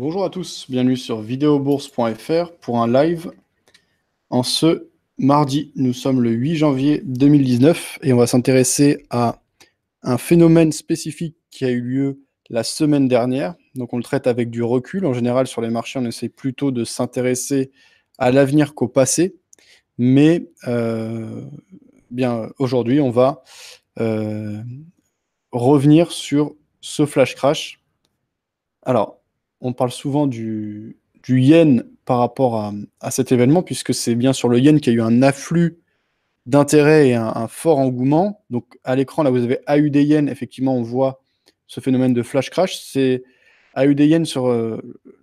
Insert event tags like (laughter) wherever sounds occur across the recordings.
Bonjour à tous, bienvenue sur videobourse.fr pour un live en ce mardi. Nous sommes le 8 janvier 2019 et on va s'intéresser à un phénomène spécifique qui a eu lieu la semaine dernière. Donc on le traite avec du recul. En général, sur les marchés, on essaie plutôt de s'intéresser à l'avenir qu'au passé. Mais euh, bien aujourd'hui, on va euh, revenir sur ce flash crash. Alors, on parle souvent du, du yen par rapport à, cet événement, puisque c'est bien sur le yen qu'il y a eu un afflux d'intérêt et un, fort engouement. Donc à l'écran, là, vous avez AUD yen, effectivement, on voit ce phénomène de flash crash. C'est AUD yen sur euh,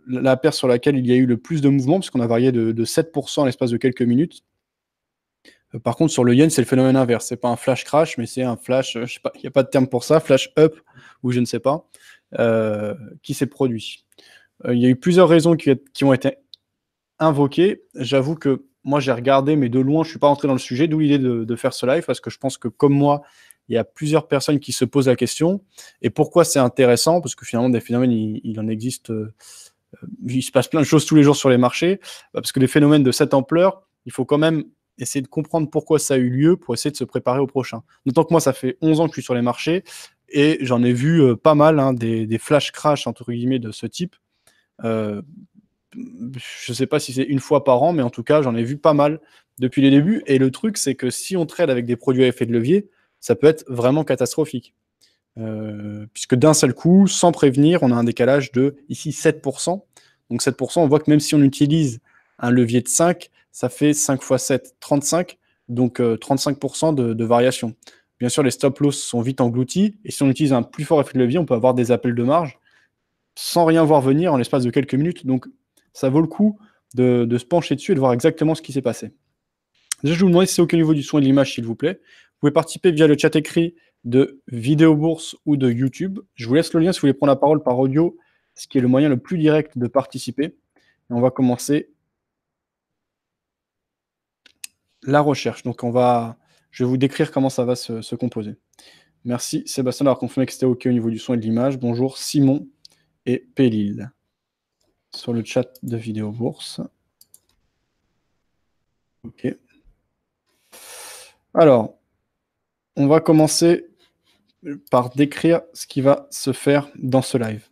la paire sur laquelle il y a eu le plus de mouvement, puisqu'on a varié de, de 7% en l'espace de quelques minutes. Euh, par contre, sur le yen, c'est le phénomène inverse. C'est pas un flash crash, mais c'est un flash, euh, je sais pas, il n'y a pas de terme pour ça, flash up ou je ne sais pas, euh, qui s'est produit. Il y a eu plusieurs raisons qui, ont été invoquées. J'avoue que moi, j'ai regardé, mais de loin, je ne suis pas rentré dans le sujet, d'où l'idée de, faire ce live, parce que je pense que comme moi, il y a plusieurs personnes qui se posent la question. Et pourquoi c'est intéressant Parce que finalement, des phénomènes, il, en existe, il se passe plein de choses tous les jours sur les marchés, parce que les phénomènes de cette ampleur, il faut quand même essayer de comprendre pourquoi ça a eu lieu pour essayer de se préparer au prochain. D'autant que moi, ça fait 11 ans que je suis sur les marchés et j'en ai vu euh, pas mal hein, des, flash crash entre guillemets de ce type. Euh, je ne sais pas si c'est une fois par an, mais en tout cas, j'en ai vu pas mal depuis les débuts. Et le truc, c'est que si on trade avec des produits à effet de levier, ça peut être vraiment catastrophique. Euh, puisque d'un seul coup, sans prévenir, on a un décalage de ici 7%. Donc 7%, on voit que même si on utilise un levier de 5, ça fait 5 x 7, 35, donc 35% euh, de, variation. Bien sûr, les stop-loss sont vite engloutis, et si on utilise un plus fort effet de levier, on peut avoir des appels de marge sans rien voir venir en l'espace de quelques minutes. Donc, ça vaut le coup de, se pencher dessus et de voir exactement ce qui s'est passé. Déjà, je vous demande si c'est au niveau du son et de l'image, s'il vous plaît. Vous pouvez participer via le chat écrit de Vidéo Bourse ou de YouTube. Je vous laisse le lien si vous voulez prendre la parole par audio, ce qui est le moyen le plus direct de participer. Et on va commencer la recherche. Donc on va, je vais vous décrire comment ça va se, se composer. Merci Sébastien d'avoir confirmé que c'était OK au niveau du son et de l'image. Bonjour Simon et Pélil sur le chat de Vidéo Bourse. OK. Alors, on va commencer par décrire ce qui va se faire dans ce live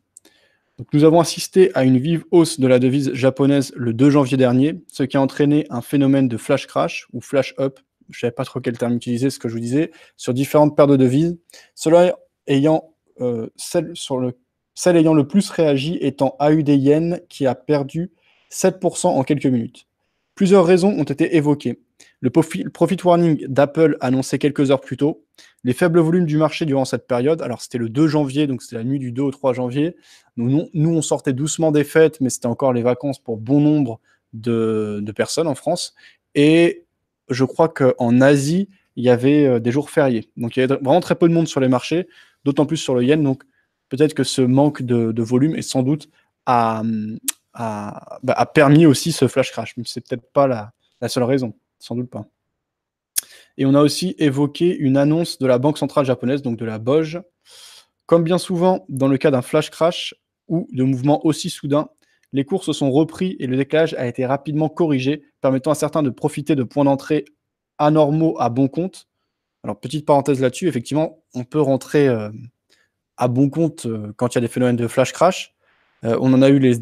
nous avons assisté à une vive hausse de la devise japonaise le 2 janvier dernier, ce qui a entraîné un phénomène de flash crash ou flash up, je ne savais pas trop quel terme utiliser, ce que je vous disais, sur différentes paires de devises, euh, celle, ayant le plus réagi étant AUD Yen qui a perdu 7% en quelques minutes. Plusieurs raisons ont été évoquées, le profit warning d'Apple annoncé quelques heures plus tôt, les faibles volumes du marché durant cette période, alors c'était le 2 janvier, donc c'était la nuit du 2 au 3 janvier, nous, nous on sortait doucement des fêtes, mais c'était encore les vacances pour bon nombre de, personnes en France, et je crois qu'en Asie, il y avait euh, des jours fériés. Donc il y avait vraiment très peu de monde sur les marchés, d'autant plus sur le yen, donc peut-être que ce manque de, volume est sans doute bah, a permis aussi ce flash crash, mais c'est peut-être pas la, la seule raison sans doute pas. Et on a aussi évoqué une annonce de la Banque centrale japonaise, donc de la BOJ. Comme bien souvent dans le cas d'un flash crash ou de mouvements aussi soudains, les cours se sont repris et le décalage a été rapidement corrigé, permettant à certains de profiter de points d'entrée anormaux à bon compte. Alors, petite parenthèse là-dessus, effectivement, on peut rentrer euh, à bon compte euh, quand il y a des phénomènes de flash crash. Euh, on en a eu les.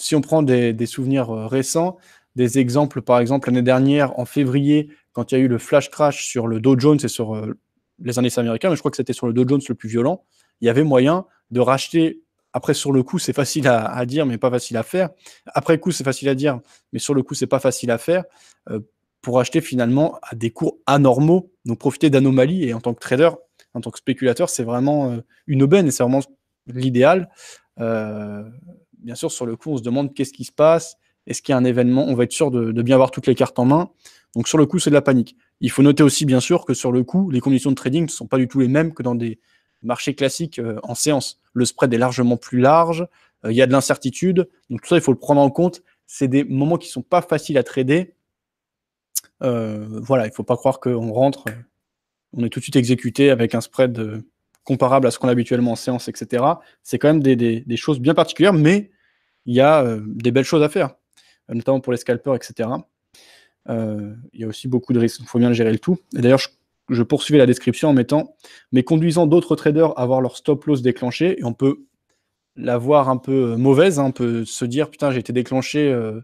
Si on prend des souvenirs récents, des exemples, par exemple, l'année dernière, en février, quand il y a eu le flash crash sur le Dow Jones et sur euh, les indices américains, mais je crois que c'était sur le Dow Jones le plus violent, il y avait moyen de racheter. Après, sur le coup, c'est facile à, dire, mais pas facile à faire. Après coup, c'est facile à dire, mais sur le coup, c'est pas facile à faire. Euh, pour acheter finalement à des cours anormaux, donc profiter d'anomalies. Et en tant que trader, en tant que spéculateur, c'est vraiment euh, une aubaine et c'est vraiment l'idéal. bien sûr, sur le coup, on se demande qu'est-ce qui se passe, est-ce qu'il y a un événement On va être sûr de, bien avoir toutes les cartes en main. Donc sur le coup, c'est de la panique. Il faut noter aussi, bien sûr, que sur le coup, les conditions de trading ne sont pas du tout les mêmes que dans des marchés classiques euh, en séance. Le spread est largement plus large, euh, il y a de l'incertitude. Donc tout ça, il faut le prendre en compte. C'est des moments qui ne sont pas faciles à trader. Euh, voilà, il ne faut pas croire qu'on rentre, on est tout de suite exécuté avec un spread comparable à ce qu'on a habituellement en séance, etc. C'est quand même des, choses bien particulières, mais il y a des belles choses à faire notamment pour les scalpers, etc. Euh, il y a aussi beaucoup de risques, il faut bien gérer le tout. Et d'ailleurs, je, poursuivais la description en mettant mais conduisant d'autres traders à voir leur stop loss déclenché, et on peut la voir un peu euh, mauvaise, un hein. on peut se dire putain, j'ai été déclenché euh,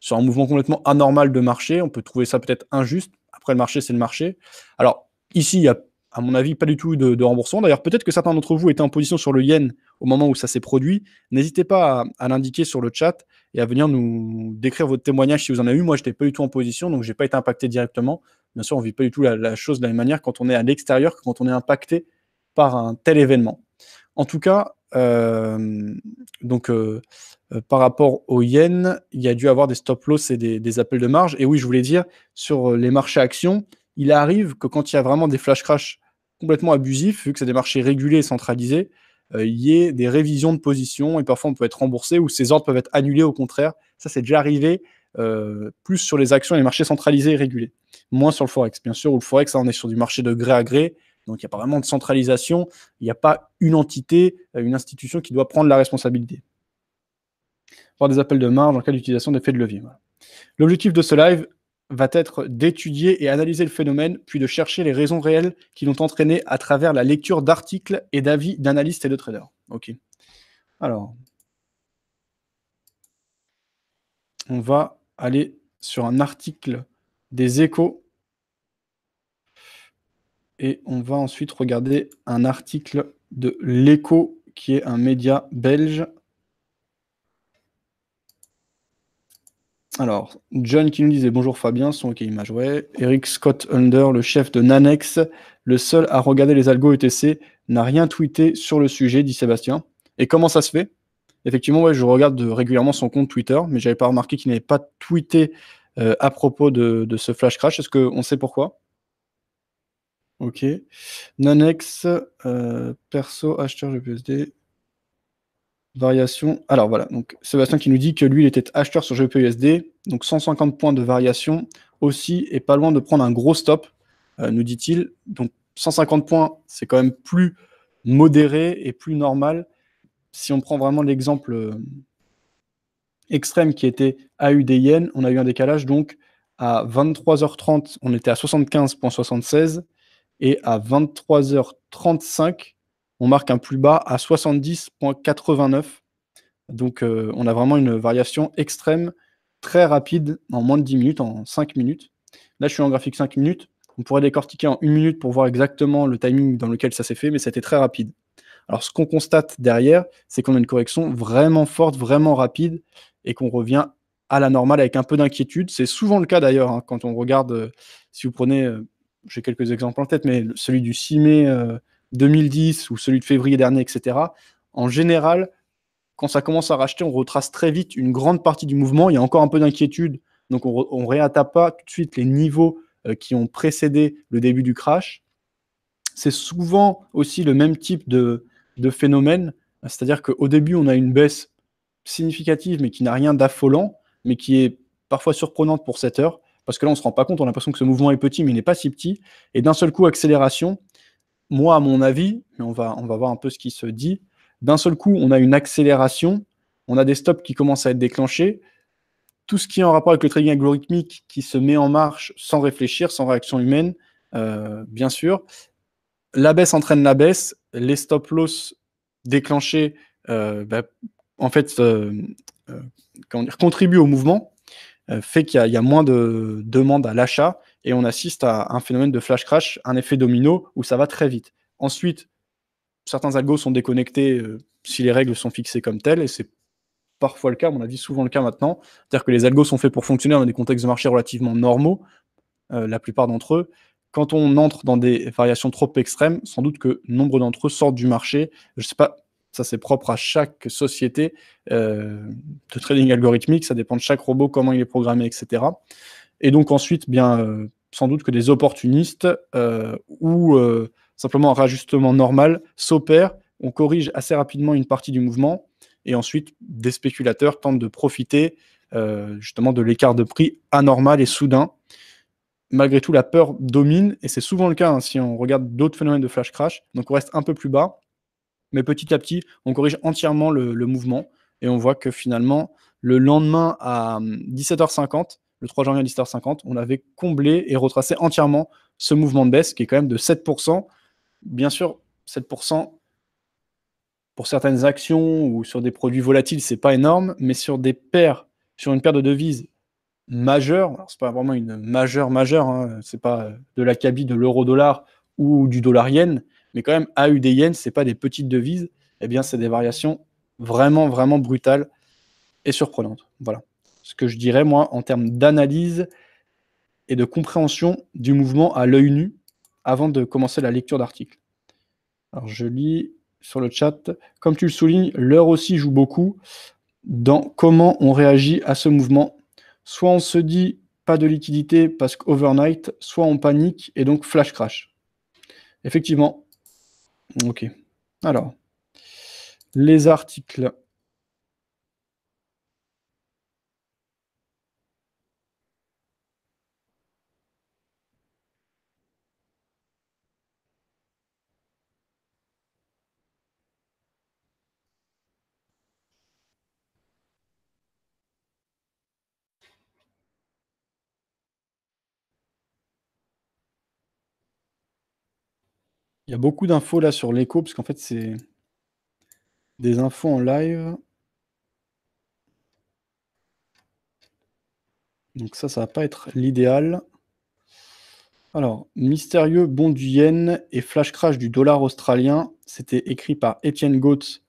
sur un mouvement complètement anormal de marché, on peut trouver ça peut-être injuste. Après, le marché, c'est le marché. Alors, ici, il y a à mon avis, pas du tout de, remboursement. D'ailleurs, peut-être que certains d'entre vous étaient en position sur le yen au moment où ça s'est produit. N'hésitez pas à, l'indiquer sur le chat et à venir nous décrire votre témoignage si vous en avez eu. Moi, je n'étais pas du tout en position, donc je n'ai pas été impacté directement. Bien sûr, on ne vit pas du tout la, chose de la même manière quand on est à l'extérieur que quand on est impacté par un tel événement. En tout cas, euh, donc, euh, euh, par rapport au yen, il y a dû avoir des stop-loss et des, appels de marge. Et oui, je voulais dire, sur les marchés actions, il arrive que quand il y a vraiment des flash crash complètement abusif, vu que c'est des marchés régulés et centralisés, euh, il y ait des révisions de position et parfois on peut être remboursé ou ces ordres peuvent être annulés au contraire. Ça, c'est déjà arrivé euh, plus sur les actions et les marchés centralisés et régulés, moins sur le Forex. Bien sûr, où le Forex, on est sur du marché de gré à gré, donc il n'y a pas vraiment de centralisation, il n'y a pas une entité, euh, une institution qui doit prendre la responsabilité. Voir des appels de marge en cas d'utilisation d'effets de levier. L'objectif de ce live, va être d'étudier et analyser le phénomène, puis de chercher les raisons réelles qui l'ont entraîné à travers la lecture d'articles et d'avis d'analystes et de traders. Ok. Alors, on va aller sur un article des échos et on va ensuite regarder un article de l'écho qui est un média belge Alors, John qui nous disait bonjour Fabien, son OK image, ouais. Eric Scott Under, le chef de Nanex, le seul à regarder les algos ETC, n'a rien tweeté sur le sujet, dit Sébastien. Et comment ça se fait Effectivement, ouais, je regarde régulièrement son compte Twitter, mais n'avais pas remarqué qu'il n'avait pas tweeté euh, à propos de, ce flash crash. Est-ce qu'on sait pourquoi Ok. Nanex, euh, perso, acheteur GPSD. Variation. Alors voilà, donc Sébastien qui nous dit que lui, il était acheteur sur GPUSD, donc 150 points de variation aussi, et pas loin de prendre un gros stop, euh, nous dit-il. Donc 150 points, c'est quand même plus modéré et plus normal. Si on prend vraiment l'exemple euh, extrême qui était AUDIN, on a eu un décalage, donc à 23h30, on était à 75.76, et à 23h35, on marque un plus bas à 70.89. Donc euh, on a vraiment une variation extrême, très rapide, en moins de 10 minutes, en 5 minutes. Là, je suis en graphique 5 minutes. On pourrait décortiquer en 1 minute pour voir exactement le timing dans lequel ça s'est fait, mais c'était très rapide. Alors ce qu'on constate derrière, c'est qu'on a une correction vraiment forte, vraiment rapide, et qu'on revient à la normale avec un peu d'inquiétude. C'est souvent le cas d'ailleurs, hein, quand on regarde, euh, si vous prenez, euh, j'ai quelques exemples en tête, mais celui du 6 mai 2010 ou celui de février dernier, etc., en général, quand ça commence à racheter, on retrace très vite une grande partie du mouvement. Il y a encore un peu d'inquiétude, donc on ne pas tout de suite les niveaux euh, qui ont précédé le début du crash. C'est souvent aussi le même type de, phénomène, c'est-à-dire qu'au début, on a une baisse significative, mais qui n'a rien d'affolant, mais qui est parfois surprenante pour cette heure, parce que là, on ne se rend pas compte, on a l'impression que ce mouvement est petit, mais il n'est pas si petit, et d'un seul coup, accélération, moi, à mon avis, on va, on va voir un peu ce qui se dit, d'un seul coup, on a une accélération, on a des stops qui commencent à être déclenchés, tout ce qui est en rapport avec le trading algorithmique qui se met en marche sans réfléchir, sans réaction humaine, euh, bien sûr. La baisse entraîne la baisse, les stop-loss déclenchés, euh, bah, en fait, euh, contribuent au mouvement, fait qu'il y, y, a moins de demandes à l'achat et on assiste à un phénomène de flash crash, un effet domino où ça va très vite. Ensuite, certains algos sont déconnectés euh, si les règles sont fixées comme telles, et c'est parfois le cas, on a dit souvent le cas maintenant. C'est-à-dire que les algos sont faits pour fonctionner dans des contextes de marché relativement normaux, euh, la plupart d'entre eux. Quand on entre dans des variations trop extrêmes, sans doute que nombre d'entre eux sortent du marché. Je ne sais pas, ça c'est propre à chaque société euh, de trading algorithmique, ça dépend de chaque robot, comment il est programmé, etc. Et donc ensuite, bien, sans doute que des opportunistes euh, ou euh, simplement un rajustement normal s'opère, on corrige assez rapidement une partie du mouvement, et ensuite des spéculateurs tentent de profiter euh, justement de l'écart de prix anormal et soudain. Malgré tout, la peur domine, et c'est souvent le cas hein, si on regarde d'autres phénomènes de flash crash, donc on reste un peu plus bas, mais petit à petit, on corrige entièrement le mouvement, et on voit que finalement, le lendemain à 17h50, hum, le 3 janvier à l'histoire 50, on avait comblé et retracé entièrement ce mouvement de baisse qui est quand même de 7%. Bien sûr, 7% pour certaines actions ou sur des produits volatiles, c'est pas énorme, mais sur des paires, sur une paire de devises majeures, alors c'est pas vraiment une majeure majeure, hein, c'est pas de la cabine de l'euro-dollar ou du dollar-yen, mais quand même AUD yen, c'est pas des petites devises, eh bien c'est des variations vraiment vraiment brutales et surprenantes. Voilà ce que je dirais, moi, en termes d'analyse et de compréhension du mouvement à l'œil nu avant de commencer la lecture d'articles. Alors, je lis sur le chat, comme tu le soulignes, l'heure aussi joue beaucoup dans comment on réagit à ce mouvement. Soit on se dit pas de liquidité parce qu'overnight, soit on panique et donc flash crash. Effectivement. Ok. Alors, les articles. Il y a beaucoup d'infos là sur l'écho, parce qu'en fait, c'est des infos en live. Donc ça, ça ne va pas être l'idéal. Alors, mystérieux bond du yen et flash crash du dollar australien, c'était écrit par Étienne Gauth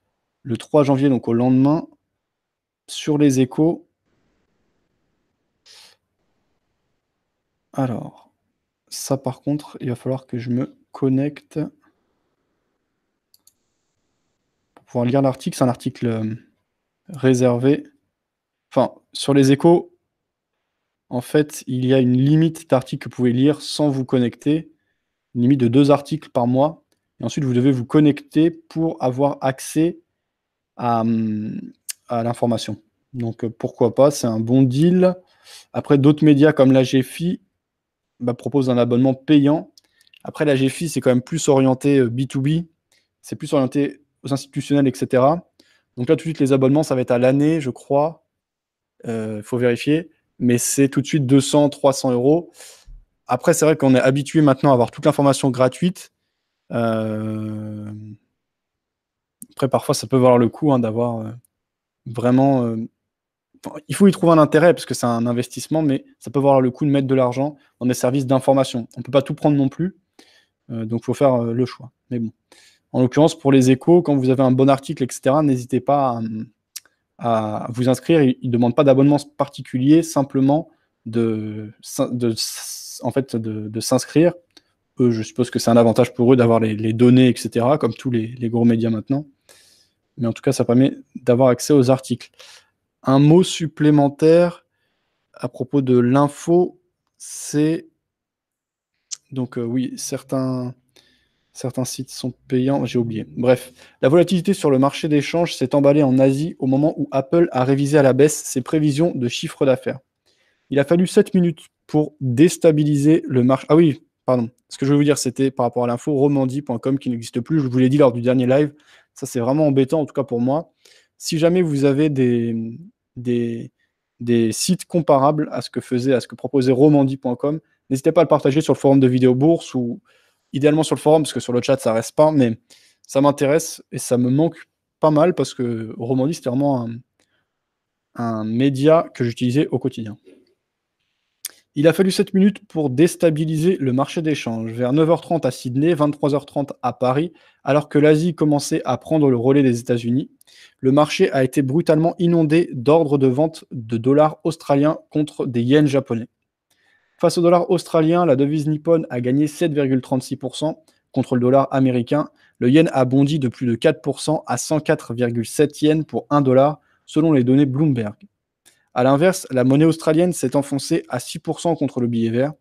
le 3 janvier, donc au lendemain, sur les échos. Alors, ça par contre, il va falloir que je me connect pour pouvoir lire l'article. C'est un article euh, réservé. Enfin, sur les échos, en fait, il y a une limite d'articles que vous pouvez lire sans vous connecter, une limite de deux articles par mois. Et ensuite, vous devez vous connecter pour avoir accès à, hum, à l'information. Donc, euh, pourquoi pas, c'est un bon deal. Après, d'autres médias comme la GFI bah, proposent un abonnement payant après, la GFI, c'est quand même plus orienté B2B, euh, c'est plus orienté aux institutionnels, etc. Donc là, tout de suite, les abonnements, ça va être à l'année, je crois. Il euh, faut vérifier. Mais c'est tout de suite 200, 300 euros. Après, c'est vrai qu'on est habitué maintenant à avoir toute l'information gratuite. Euh, après, parfois, ça peut valoir le coup hein, d'avoir vraiment. il faut y trouver un intérêt parce que c'est un investissement, mais ça peut valoir le coup de mettre de l'argent dans des services d'information. On ne peut pas tout prendre non plus. Euh, donc, il faut faire euh, le choix. Mais bon. En l'occurrence, pour les échos, quand vous avez un bon article, etc., n'hésitez pas à, vous inscrire. Ils ne demandent pas d'abonnement particulier, simplement de, en fait, de, s'inscrire. je suppose que c'est un avantage pour eux d'avoir les, données, etc., comme tous les, les, gros médias maintenant. Mais en tout cas, ça permet d'avoir accès aux articles. Un mot supplémentaire à propos de l'info, c'est donc euh, oui, certains, sites sont payants, j'ai oublié. Bref, la volatilité sur le marché d'échange s'est emballée en Asie au moment où Apple a révisé à la baisse ses prévisions de chiffre d'affaires. Il a fallu 7 minutes pour déstabiliser le marché. Ah oui, pardon. Ce que je veux vous dire, c'était par rapport à l'info romandie.com qui n'existe plus. Je vous l'ai dit lors du dernier live. Ça, c'est vraiment embêtant, en tout cas pour moi. Si jamais vous avez des, sites comparables à ce que faisait, à ce que proposait romandie.com, N'hésitez pas à le partager sur le forum de Vidéo Bourse ou idéalement sur le forum, parce que sur le chat, ça reste pas, mais ça m'intéresse et ça me manque pas mal parce que Romandie, c'était vraiment un, un média que j'utilisais au quotidien. Il a fallu 7 minutes pour déstabiliser le marché d'échange, vers 9h30 à Sydney, 23h30 à Paris, alors que l'Asie commençait à prendre le relais des États-Unis. Le marché a été brutalement inondé d'ordres de vente de dollars australiens contre des yens japonais. Face au dollar australien, la devise nippone a gagné 7,36% contre le dollar américain. Le yen a bondi de plus de 4% à 104,7 yens pour 1 dollar, selon les données Bloomberg. A l'inverse, la monnaie australienne s'est enfoncée à 6% contre le billet vert.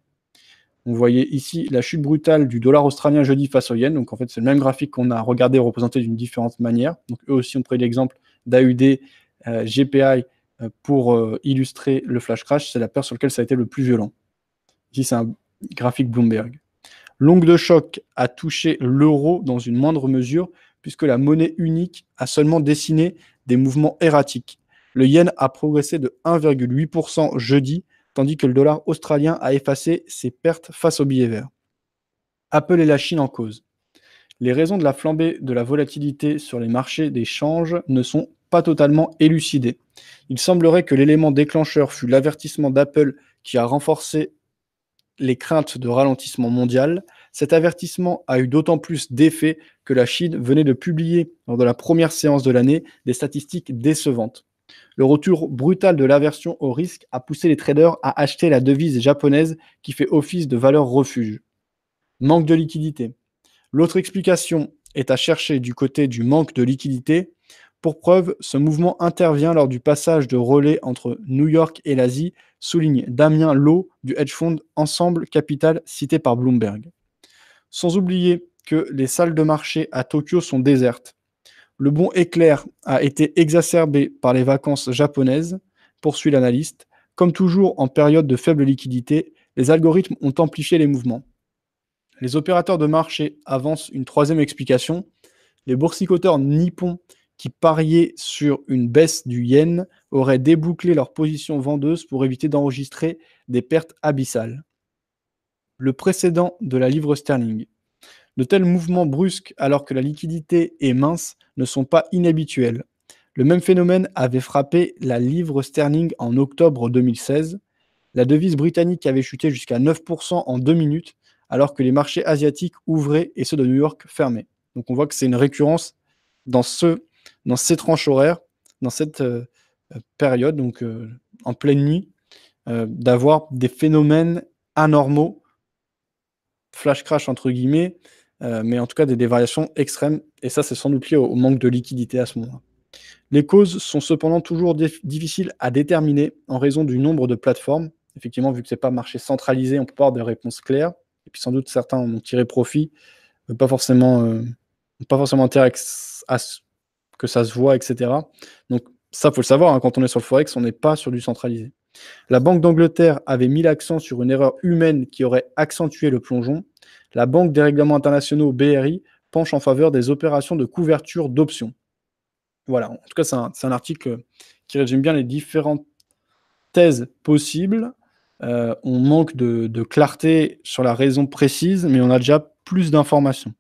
On voyait ici la chute brutale du dollar australien jeudi face au yen. Donc en fait, c'est le même graphique qu'on a regardé représenté d'une différente manière. Donc eux aussi ont pris l'exemple d'AUD, euh, GPI euh, pour euh, illustrer le flash crash. C'est la paire sur laquelle ça a été le plus violent. Ici, c'est un graphique Bloomberg. L'ongle de choc a touché l'euro dans une moindre mesure, puisque la monnaie unique a seulement dessiné des mouvements erratiques. Le yen a progressé de 1,8% jeudi, tandis que le dollar australien a effacé ses pertes face au billet vert. Apple et la Chine en cause. Les raisons de la flambée de la volatilité sur les marchés des changes ne sont pas totalement élucidées. Il semblerait que l'élément déclencheur fut l'avertissement d'Apple qui a renforcé les craintes de ralentissement mondial, cet avertissement a eu d'autant plus d'effet que la Chine venait de publier lors de la première séance de l'année des statistiques décevantes. Le retour brutal de l'aversion au risque a poussé les traders à acheter la devise japonaise qui fait office de valeur refuge. Manque de liquidité. L'autre explication est à chercher du côté du manque de liquidité. Pour preuve, ce mouvement intervient lors du passage de relais entre New York et l'Asie, souligne Damien Lowe du hedge fund Ensemble Capital cité par Bloomberg. Sans oublier que les salles de marché à Tokyo sont désertes. Le bon éclair a été exacerbé par les vacances japonaises, poursuit l'analyste. Comme toujours en période de faible liquidité, les algorithmes ont amplifié les mouvements. Les opérateurs de marché avancent une troisième explication. Les boursicoteurs nippons qui pariaient sur une baisse du yen auraient débouclé leur position vendeuse pour éviter d'enregistrer des pertes abyssales. Le précédent de la livre sterling. De tels mouvements brusques alors que la liquidité est mince ne sont pas inhabituels. Le même phénomène avait frappé la livre sterling en octobre 2016. La devise britannique avait chuté jusqu'à 9% en deux minutes alors que les marchés asiatiques ouvraient et ceux de New York fermaient. Donc on voit que c'est une récurrence dans ce dans ces tranches horaires, dans cette euh, période, donc euh, en pleine nuit, euh, d'avoir des phénomènes anormaux, flash crash entre guillemets, mais en tout cas des, dévariations variations extrêmes. Et ça, c'est sans doute lié au, manque de liquidité à ce moment-là. Les causes sont cependant toujours difficiles à déterminer en raison du nombre de plateformes. Effectivement, vu que ce n'est pas marché centralisé, on peut pas avoir des réponses claires. Et puis sans doute certains ont tiré profit, pas forcément, pas forcément intérêt à, que ça se voit, etc. Donc ça, faut le savoir, hein, quand on est sur le Forex, on n'est pas sur du centralisé. La Banque d'Angleterre avait mis l'accent sur une erreur humaine qui aurait accentué le plongeon. La Banque des règlements internationaux, BRI, penche en faveur des opérations de couverture d'options. Voilà, en tout cas, c'est un, article qui résume bien les différentes thèses possibles. Euh, on manque de clarté sur la raison précise, mais on a déjà plus d'informations.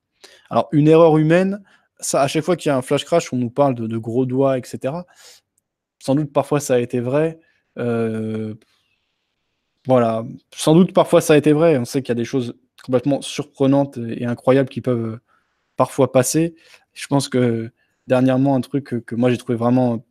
Alors, une erreur humaine, ça, à chaque fois qu'il y a un flash crash, on nous parle de, gros doigts, etc. Sans doute parfois ça a été vrai. Euh, voilà, sans doute parfois ça a été vrai. On sait qu'il y a des choses complètement surprenantes et incroyables qui peuvent parfois passer. Je pense que dernièrement, un truc que, moi j'ai trouvé vraiment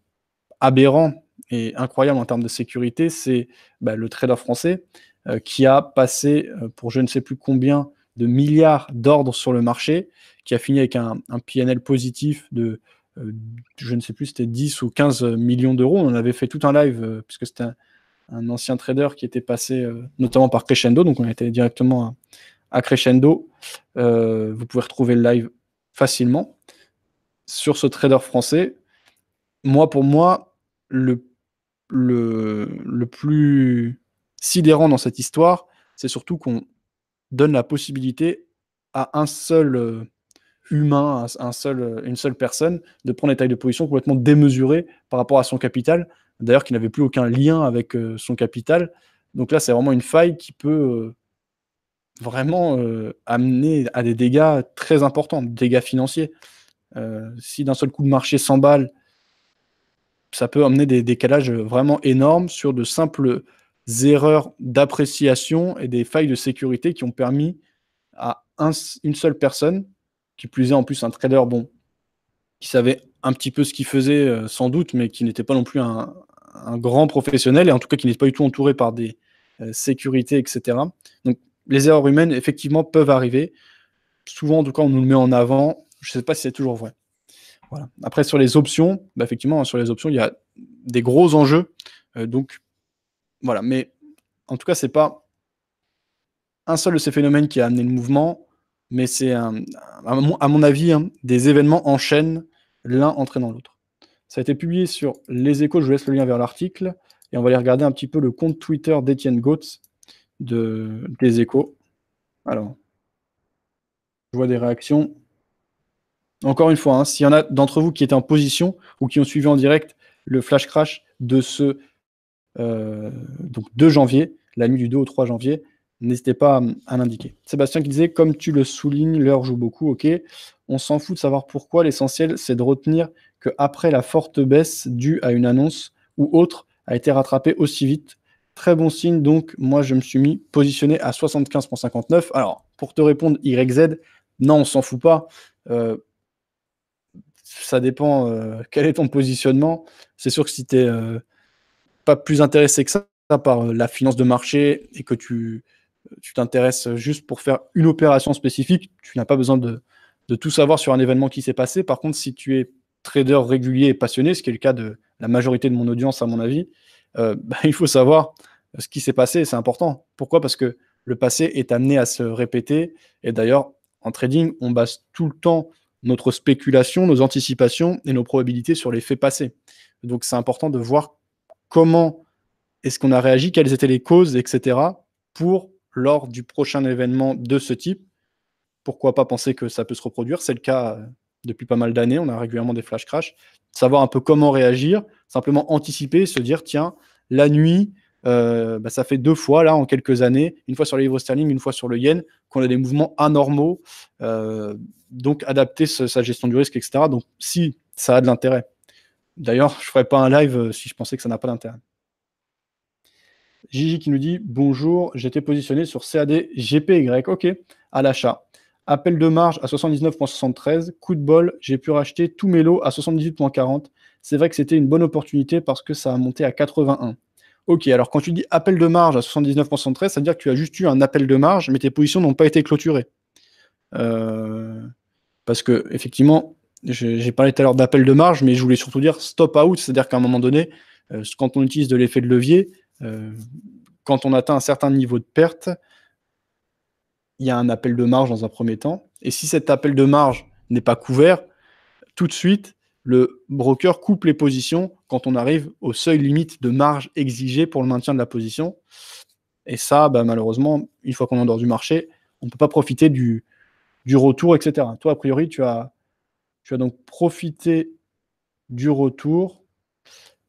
aberrant et incroyable en termes de sécurité, c'est bah, le trader français euh, qui a passé euh, pour je ne sais plus combien de milliards d'ordres sur le marché, qui a fini avec un, un PNL positif de, euh, je ne sais plus, c'était 10 ou 15 millions d'euros. On avait fait tout un live, euh, puisque c'était un, ancien trader qui était passé euh, notamment par Crescendo, donc on était directement à, Crescendo. vous pouvez retrouver le live facilement sur ce trader français. Moi, pour moi, le, le plus sidérant dans cette histoire, c'est surtout qu'on donne la possibilité à un seul euh, humain, un seul, euh, une seule personne, de prendre des tailles de position complètement démesurées par rapport à son capital, d'ailleurs qui n'avait plus aucun lien avec euh, son capital. Donc là, c'est vraiment une faille qui peut vraiment amener à des dégâts très importants, des dégâts financiers. si d'un seul coup de marché s'emballe, ça peut amener des décalages vraiment énormes sur de simples erreurs d'appréciation et des failles de sécurité qui ont permis à une seule personne, qui plus est en plus un trader bon, qui savait un petit peu ce qu'il faisait euh, sans doute, mais qui n'était pas non plus un, grand professionnel, et en tout cas qui n'est pas du tout entouré par des euh, sécurités, etc. Donc les erreurs humaines, effectivement, peuvent arriver. Souvent, en tout cas, on nous le met en avant. Je ne sais pas si c'est toujours vrai. Voilà. Après, sur les options, bah, effectivement, hein, sur les options, il y a des gros enjeux. Euh, donc, voilà, mais en tout cas, c'est pas un seul de ces phénomènes qui a amené le mouvement, mais c'est, à, mon avis, hein, des événements en chaîne, l'un entraînant l'autre. Ça a été publié sur Les Échos, je vous laisse le lien vers l'article, et on va aller regarder un petit peu le compte Twitter d'Étienne Gautz de, Les Échos. Alors, je vois des réactions. Encore une fois, hein, s'il y en a d'entre vous qui étaient en position ou qui ont suivi en direct le flash crash de ce euh, donc 2 janvier, la nuit du 2 au 3 janvier. N'hésitez pas à, l'indiquer. Sébastien qui disait, comme tu le soulignes, l'heure joue beaucoup, ok. On s'en fout de savoir pourquoi. L'essentiel, c'est de retenir que après la forte baisse due à une annonce ou autre, a été rattrapée aussi vite. Très bon signe, donc moi je me suis mis positionné à 75,59. Alors, pour te répondre, YZ, non, on s'en fout pas. Euh, ça dépend euh, (laughs) quel est ton positionnement. C'est sûr que si tu es pas plus intéressé que ça par euh, la finance de marché et que tu euh, tu t'intéresses juste pour faire une opération spécifique, tu n'as pas besoin de, de, tout savoir sur un événement qui s'est passé. Par contre, si tu es trader régulier et passionné, ce qui est le cas de la majorité de mon audience à mon avis, euh, (laughs) bah, il faut savoir ce qui s'est passé, c'est important. Pourquoi Parce que le passé est amené à se répéter. Et d'ailleurs, en trading, on base tout le temps notre spéculation, nos anticipations et nos probabilités sur les faits passés. Donc c'est important de voir comment est-ce qu'on a réagi, quelles étaient les causes, etc., pour lors du prochain événement de ce type. Pourquoi pas penser que ça peut se reproduire C'est le cas euh, depuis pas mal d'années, on a régulièrement des flash crash. Savoir un peu comment réagir, simplement anticiper, se dire, tiens, la nuit, euh, bah, ça fait deux fois, là, en quelques années, une fois sur les livre sterling, une fois sur le yen, qu'on a des mouvements anormaux. Euh, donc, adapter sa gestion du risque, etc. Donc, si ça a de l'intérêt. D'ailleurs, je ne ferais pas un live euh, si je pensais que ça n'a pas d'intérêt. Gigi qui nous dit Bonjour, j'étais positionné sur CAD GPY, ok, à l'achat. Appel de marge à 79,73. Coup de bol, j'ai pu racheter tous mes lots à 78,40. C'est vrai que c'était une bonne opportunité parce que ça a monté à 81. Ok, alors quand tu dis appel de marge à 79,73, ça veut dire que tu as juste eu un appel de marge, mais tes positions n'ont pas été clôturées. Euh, parce que, effectivement, j'ai parlé tout à l'heure d'appel de marge, mais je voulais surtout dire stop out, c'est-à-dire qu'à un moment donné, euh, quand on utilise de l'effet de levier, euh, quand on atteint un certain niveau de perte, il y a un appel de marge dans un premier temps. Et si cet appel de marge n'est pas couvert, tout de suite, le broker coupe les positions quand on arrive au seuil limite de marge exigé pour le maintien de la position. Et ça, bah, malheureusement, une fois qu'on est en dehors du marché, on ne peut pas profiter du, du retour, etc. Toi, a priori, tu as tu as donc profité du retour.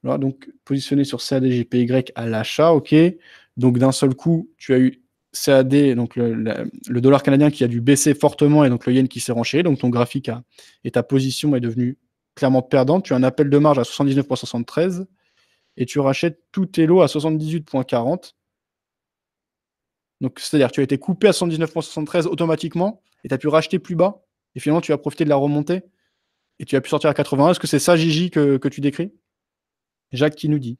donc positionné sur cad à l'achat, ok. Donc d'un seul coup, tu as eu CAD, donc le, dollar canadien qui a dû baisser fortement et donc le yen qui s'est renchéré. Donc ton graphique a, et ta position est devenue clairement perdante. Tu as un appel de marge à 79,73 et tu rachètes tout tes lots à 78,40. Donc c'est-à-dire tu as été coupé à 79.73 automatiquement et tu as pu racheter plus bas et finalement tu as profité de la remontée et tu as pu sortir à 81. Est-ce que c'est ça, Gigi, que, tu décris Jacques qui nous dit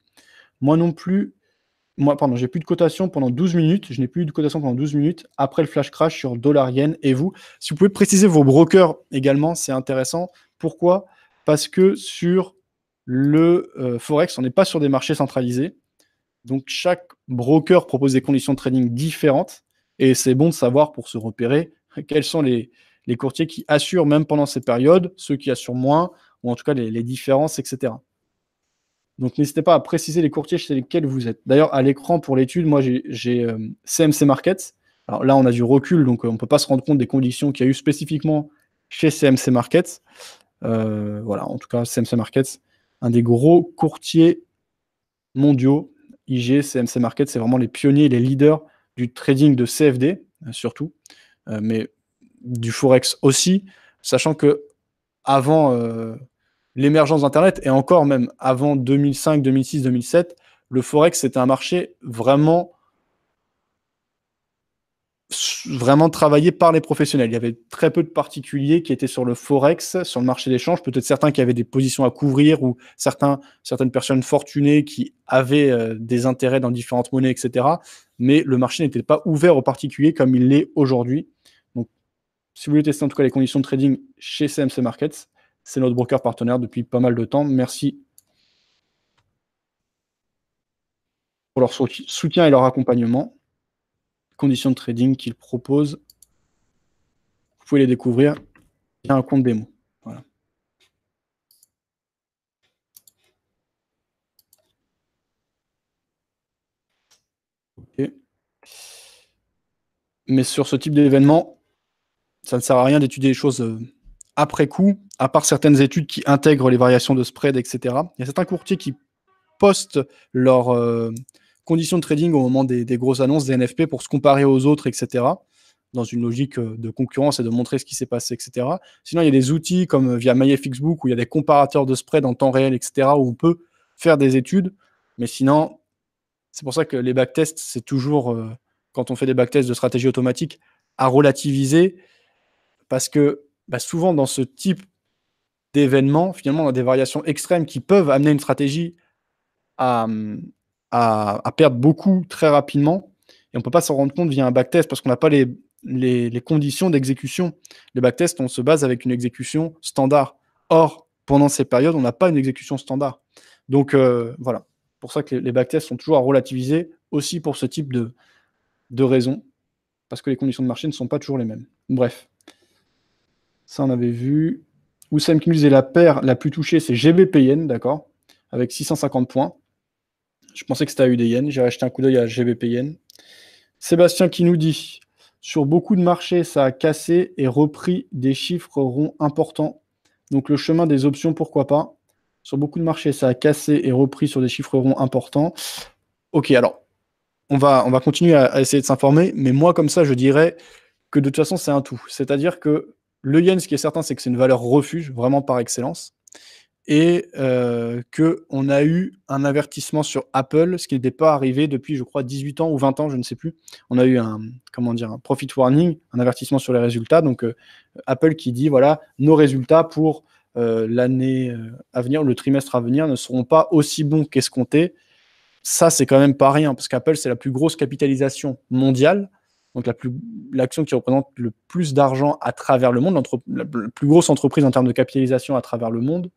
Moi non plus, moi, pardon, j'ai plus de cotation pendant 12 minutes. Je n'ai plus de cotation pendant 12 minutes après le flash crash sur dollar yen. Et vous, si vous pouvez préciser vos brokers également, c'est intéressant. Pourquoi Parce que sur le euh, Forex, on n'est pas sur des marchés centralisés. Donc, chaque broker propose des conditions de trading différentes. Et c'est bon de savoir pour se repérer quels sont les, les courtiers qui assurent même pendant ces périodes, ceux qui assurent moins, ou en tout cas les, différences, etc. Donc n'hésitez pas à préciser les courtiers chez lesquels vous êtes. D'ailleurs, à l'écran pour l'étude, moi j'ai CMC euh, Markets. Alors là, on a du recul, donc euh, on ne peut pas se rendre compte des conditions qu'il y a eu spécifiquement chez CMC Markets. Euh, voilà, en tout cas, CMC Markets, un des gros courtiers mondiaux. IG, CMC Markets, c'est vraiment les pionniers, les leaders du trading de CFD, surtout. mais du forex aussi, sachant que avant euh, l'émergence d'Internet, et encore même avant 2005, 2006, 2007, le forex c'était un marché vraiment vraiment travaillé par les professionnels. Il y avait très peu de particuliers qui étaient sur le forex, sur le marché d'échange, peut-être certains qui avaient des positions à couvrir ou certaines personnes fortunées qui avaient euh, des intérêts dans différentes monnaies, etc. Mais le marché n'était pas ouvert aux particuliers comme il l'est aujourd'hui si vous voulez tester en tout cas les conditions de trading chez CMC Markets, c'est notre broker partenaire depuis pas mal de temps. Merci pour leur soutien et leur accompagnement. Conditions de trading qu'ils proposent. Vous pouvez les découvrir via un compte démo. Mais sur ce type d'événement, ça ne sert à rien d'étudier les choses euh, après coup, à part certaines études qui intègrent les variations de spread, etc. Il y a certains courtiers qui postent leurs euh, conditions de trading au moment des, grosses annonces des NFP pour se comparer aux autres, etc. Dans une logique euh, de concurrence et de montrer ce qui s'est passé, etc. Sinon, il y a des outils comme via MyFXBook où il y a des comparateurs de spread en temps réel, etc. où on peut faire des études. Mais sinon, c'est pour ça que les backtests, c'est toujours, quand on fait des backtests de stratégie automatique, à relativiser parce que bah, souvent dans ce type d'événement, finalement, on a des variations extrêmes qui peuvent amener une stratégie à, perdre beaucoup très rapidement. Et on ne peut pas s'en rendre compte via un backtest parce qu'on n'a pas les, conditions d'exécution. Les backtests, on se base avec une exécution standard. Or, pendant ces périodes, on n'a pas une exécution standard. Donc euh, voilà, pour ça que les, les backtests sont toujours à relativiser aussi pour ce type de, de raisons, parce que les conditions de marché ne sont pas toujours les mêmes. Bref. Ça, on avait vu. Oussem nous disait, la paire la plus touchée, c'est GBPN, d'accord Avec 650 points. Je pensais que c'était à UDN. J'ai racheté un coup d'œil à GBPN. Sébastien qui nous dit sur beaucoup de marchés, ça a cassé et repris des chiffres ronds importants. Donc le chemin des options, pourquoi pas Sur beaucoup de marchés, ça a cassé et repris sur des chiffres ronds importants. Ok, alors, on va, on va continuer à essayer de s'informer, mais moi, comme ça, je dirais que de toute façon, c'est un tout. C'est-à-dire que le yen, ce qui est certain, c'est que c'est une valeur refuge, vraiment par excellence. Et euh, qu'on a eu un avertissement sur Apple, ce qui n'était pas arrivé depuis, je crois, 18 ans ou 20 ans, je ne sais plus. On a eu un, comment dire, un profit warning, un avertissement sur les résultats. Donc, euh, Apple qui dit, voilà, nos résultats pour euh, l'année à venir, le trimestre à venir, ne seront pas aussi bons qu'escomptés. Ça, c'est quand même pas rien, parce qu'Apple, c'est la plus grosse capitalisation mondiale donc la plus, l'action qui représente le plus d'argent à travers le monde, la plus grosse entreprise en termes de capitalisation à travers le monde,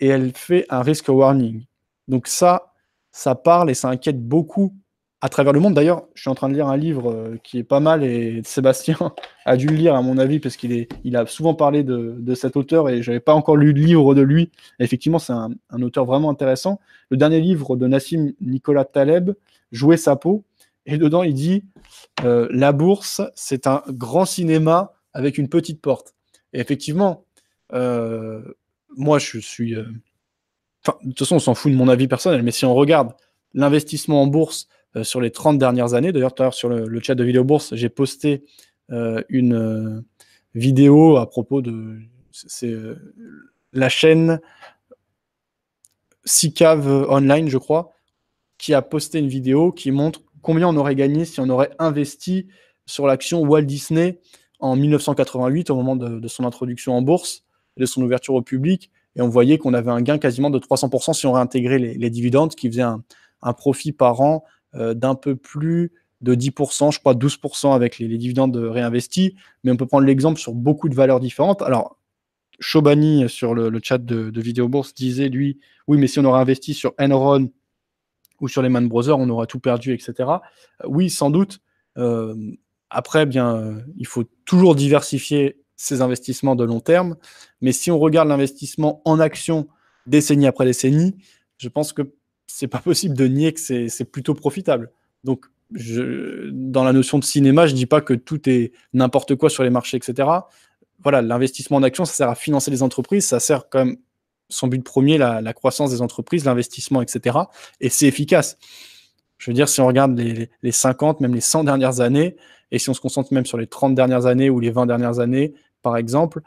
et elle fait un risk warning. Donc ça, ça parle et ça inquiète beaucoup à travers le monde. D'ailleurs, je suis en train de lire un livre euh, qui est pas mal et (laughs) Sébastien a dû le lire à mon avis parce qu'il est, il a souvent parlé de, de cet auteur et j'avais pas encore lu le livre de lui. effectivement, c'est un, un, auteur vraiment intéressant. Le dernier livre de Nassim Nicolas Taleb, Jouer sa peau, et dedans, il dit euh, La bourse, c'est un grand cinéma avec une petite porte. Et effectivement, euh, moi, je suis. Euh, de toute façon, on s'en fout de mon avis personnel, mais si on regarde l'investissement en bourse sur les 30 dernières années, d'ailleurs, tout à l'heure, sur le, chat de Vidéo Bourse, j'ai posté une vidéo à propos de. C'est la chaîne Sicave Online, je crois, qui a posté une vidéo qui montre combien on aurait gagné si on aurait investi sur l'action Walt Disney en 1988, au moment de, son introduction en bourse, de son ouverture au public. Et on voyait qu'on avait un gain quasiment de 300% si on réintégrait les, les dividendes, qui faisait un, profit par an euh, d'un peu plus de 10%, je crois 12% avec les, dividendes réinvestis. Mais on peut prendre l'exemple sur beaucoup de valeurs différentes. Alors, Chobani, euh, sur le, chat de Vidéo Bourse, disait, lui, oui, mais si on aurait investi sur Enron, ou sur les Man Brothers, on aura tout perdu, etc. Euh, oui, sans doute. Euh, après, bien, euh, il faut toujours diversifier ses investissements de long terme. Mais si on regarde l'investissement en action décennie après décennie, je pense que c'est pas possible de nier que c'est plutôt profitable. Donc, je, dans la notion de cinéma, je dis pas que tout est n'importe quoi sur les marchés, etc. Voilà, l'investissement en action, ça sert à financer les entreprises, ça sert quand même son but premier, la, croissance des entreprises, l'investissement, etc. Et c'est efficace. Je veux dire, si on regarde les, 50, même les 100 dernières années, et si on se concentre même sur les 30 dernières années ou les 20 dernières années, par exemple,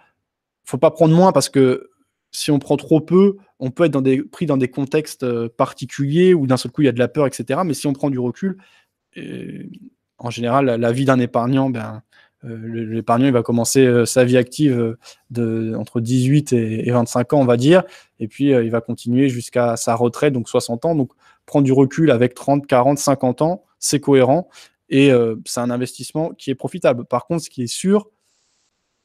faut pas prendre moins parce que si on prend trop peu, on peut être dans des, pris dans des contextes euh, particuliers où d'un seul coup il y a de la peur, etc. Mais si on prend du recul, euh, en général, la vie d'un épargnant, ben, euh, l'épargnant il va commencer euh, sa vie active euh, de, entre 18 et, 25 ans, on va dire, et puis il va continuer jusqu'à sa retraite, donc 60 ans. Donc prendre du recul avec 30, 40, 50 ans, c'est cohérent et c'est un investissement qui est profitable. Par contre, ce qui est sûr,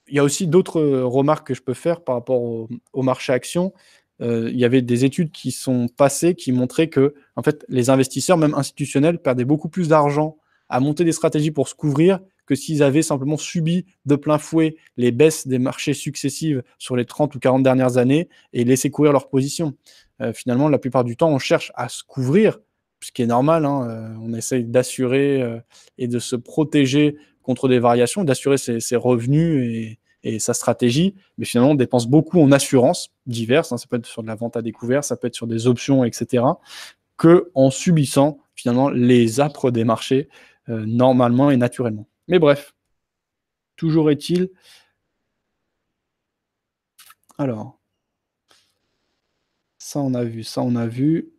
il y a aussi d'autres remarques que je peux faire par rapport au, marché action. il y avait des études qui sont passées qui montraient que en fait, les investisseurs, même institutionnels, perdaient beaucoup plus d'argent à monter des stratégies pour se couvrir que s'ils avaient simplement subi de plein fouet les baisses des marchés successives sur les 30 ou 40 dernières années et laissé courir leur position. Euh, finalement, la plupart du temps, on cherche à se couvrir, ce qui est normal. Hein, euh, on essaye d'assurer euh, et de se protéger contre des variations, d'assurer ses, revenus et, sa stratégie. Mais finalement, on dépense beaucoup en assurances diverses. Hein, ça peut être sur de la vente à découvert, ça peut être sur des options, etc. Que en subissant finalement les âpres des marchés normalement et naturellement. Mais bref, toujours est-il. Alors, ça on a vu, ça on a vu.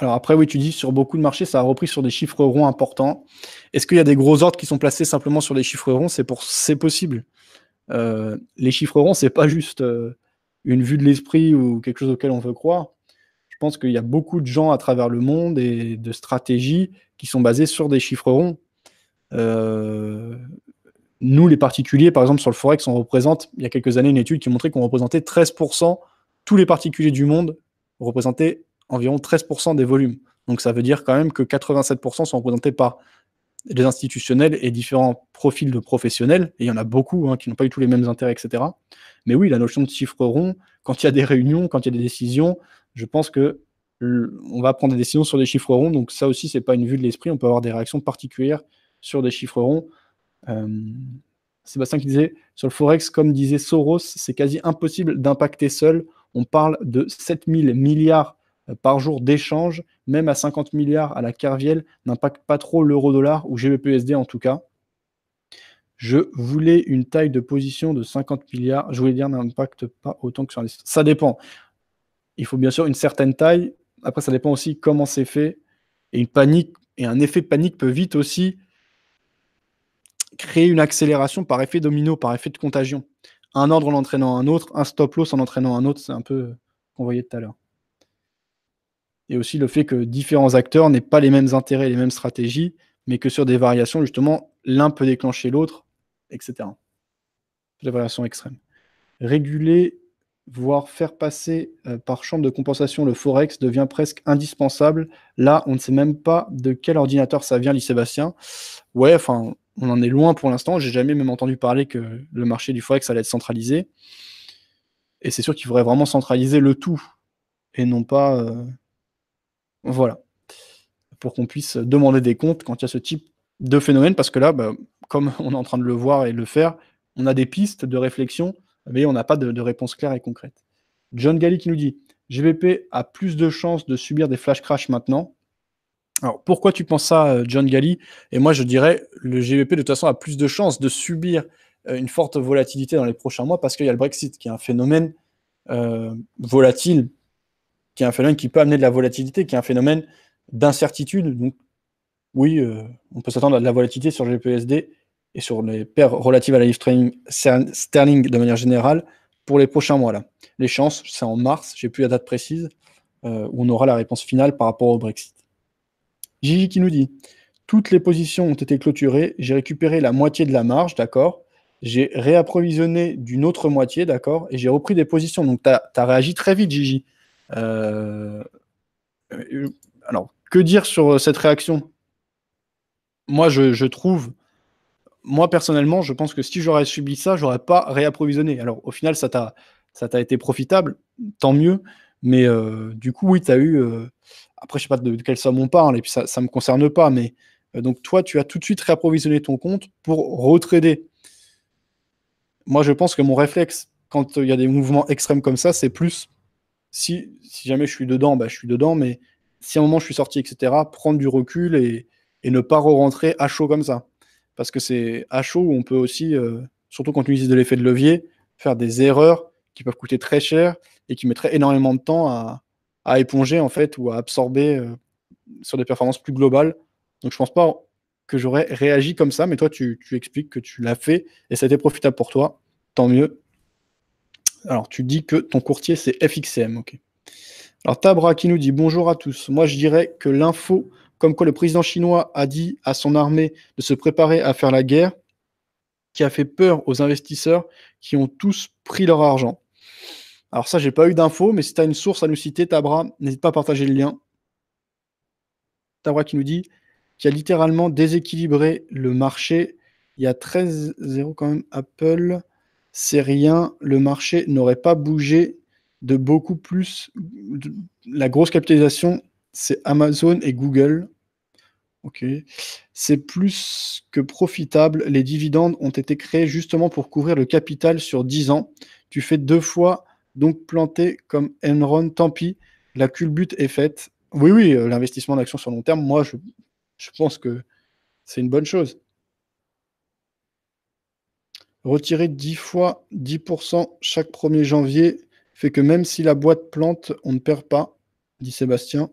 Alors après, oui, tu dis sur beaucoup de marchés, ça a repris sur des chiffres ronds importants. Est-ce qu'il y a des gros ordres qui sont placés simplement sur des chiffres ronds C'est pour... possible. Euh, les chiffres ronds, c'est pas juste euh, une vue de l'esprit ou quelque chose auquel on veut croire. Je pense qu'il y a beaucoup de gens à travers le monde et de stratégies qui sont basées sur des chiffres ronds. Euh, nous, les particuliers, par exemple, sur le Forex, on représente, il y a quelques années, une étude qui montrait qu'on représentait 13%, tous les particuliers du monde représentaient environ 13% des volumes. Donc ça veut dire quand même que 87% sont représentés par des institutionnels et différents profils de professionnels, et il y en a beaucoup hein, qui n'ont pas eu tous les mêmes intérêts, etc. Mais oui, la notion de chiffre rond, quand il y a des réunions, quand il y a des décisions, je pense que on va prendre des décisions sur des chiffres ronds. Donc ça aussi, c'est pas une vue de l'esprit. On peut avoir des réactions particulières sur des chiffres ronds. Euh, Sébastien qui disait sur le forex, comme disait Soros, c'est quasi impossible d'impacter seul. On parle de 7000 milliards euh, par jour d'échanges, même à 50 milliards à la carvielle, n'impacte pas trop l'euro-dollar ou GBPUSD en tout cas. Je voulais une taille de position de 50 milliards. Je voulais dire n'impacte pas autant que sur les... Ça dépend il faut bien sûr une certaine taille. Après, ça dépend aussi comment c'est fait. Et une panique et un effet panique peut vite aussi créer une accélération par effet domino, par effet de contagion. Un ordre en entraînant un autre, un stop loss en entraînant un autre, c'est un peu qu'on voyait tout à l'heure. Et aussi le fait que différents acteurs n'aient pas les mêmes intérêts, les mêmes stratégies, mais que sur des variations, justement, l'un peut déclencher l'autre, etc. Des variations extrêmes. Réguler voire faire passer euh, par chambre de compensation le Forex devient presque indispensable. Là, on ne sait même pas de quel ordinateur ça vient, dit Sébastien. Ouais, enfin, on en est loin pour l'instant. J'ai jamais même entendu parler que le marché du Forex allait être centralisé. Et c'est sûr qu'il faudrait vraiment centraliser le tout et non pas. Euh, voilà. Pour qu'on puisse demander des comptes quand il y a ce type de phénomène, parce que là, bah, comme (laughs) on est en train de le voir et de le faire, on a des pistes de réflexion mais on n'a pas de, réponse claire et concrète. John Galli qui nous dit GVP a plus de chances de subir des flash crash maintenant. Alors pourquoi tu penses ça, euh, John Galli Et moi je dirais le GVP de toute façon a plus de chances de subir euh, une forte volatilité dans les prochains mois parce qu'il y a le Brexit qui est un phénomène euh, volatile, qui est un phénomène qui peut amener de la volatilité, qui est un phénomène d'incertitude. Donc oui, on peut s'attendre à de la volatilité sur GPSD et sur les paires relatives à la livre sterling de manière générale pour les prochains mois. Là. chances c'est en mars, j'ai plus la date précise, euh, où on aura la réponse finale par rapport au Brexit. Gigi qui nous dit Toutes les positions ont été clôturées, j'ai récupéré la moitié de la marge, d'accord J'ai réapprovisionné d'une autre moitié, d'accord Et j'ai repris des positions. Donc, tu as, réagi très vite, Gigi. Euh, euh, alors, que dire sur cette réaction Moi, je, je trouve moi, personnellement, je pense que si j'aurais subi ça, j'aurais pas réapprovisionné. Alors, au final, ça t'a, ça été profitable, tant mieux. Mais euh, du coup, oui, tu as eu. Euh, après, je sais pas de, quel quelle somme on parle, et puis ça ne me concerne pas. Mais euh, donc, toi, tu as tout de suite réapprovisionné ton compte pour retrader. Moi, je pense que mon réflexe, quand il y a des mouvements extrêmes comme ça, c'est plus si, si jamais je suis dedans, bah, je suis dedans. Mais si à un moment je suis sorti, etc., prendre du recul et, et ne pas re-rentrer à chaud comme ça parce que c'est à chaud où on peut aussi, euh, surtout quand on utilise de l'effet de levier, faire des erreurs qui peuvent coûter très cher et qui mettraient énormément de temps à, éponger en fait ou à absorber euh, sur des performances plus globales. Donc je pense pas que j'aurais réagi comme ça, mais toi tu, expliques que tu l'as fait et ça a été profitable pour toi, tant mieux. Alors tu dis que ton courtier c'est FXM, ok. Alors Tabra qui nous dit bonjour à tous. Moi je dirais que l'info comme quoi le président chinois a dit à son armée de se préparer à faire la guerre, qui a fait peur aux investisseurs qui ont tous pris leur argent. Alors ça, j'ai pas eu d'infos, mais si tu as une source à nous citer, Tabra, n'hésite pas à partager le lien. Tabra qui nous dit qu'il a littéralement déséquilibré le marché. Il y a 13-0 quand même Apple. C'est rien. Le marché n'aurait pas bougé de beaucoup plus. La grosse capitalisation c'est Amazon et Google. Ok. C'est plus que profitable. Les dividendes ont été créés justement pour couvrir le capital sur 10 ans. Tu fais deux fois donc planter comme Enron, tant pis. La culbute est faite. Oui, oui, euh, l'investissement en sur long terme, moi, je, je pense que c'est une bonne chose. Retirer 10 fois 10% chaque 1er janvier fait que même si la boîte plante, on ne perd pas, dit Sébastien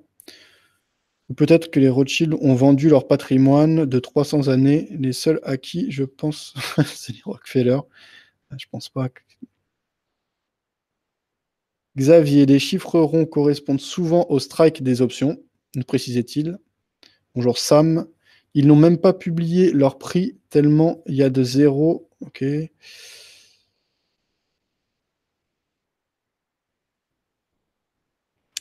peut-être que les Rothschild ont vendu leur patrimoine de 300 années. Les seuls à qui je pense, (laughs) c'est les Rockefeller. Euh, je pense pas. Xavier, les chiffres ronds correspondent souvent au strike des options, nous précisait-il. Bonjour Sam. Ils n'ont même pas publié leur prix tellement il y a de zéro. Ok.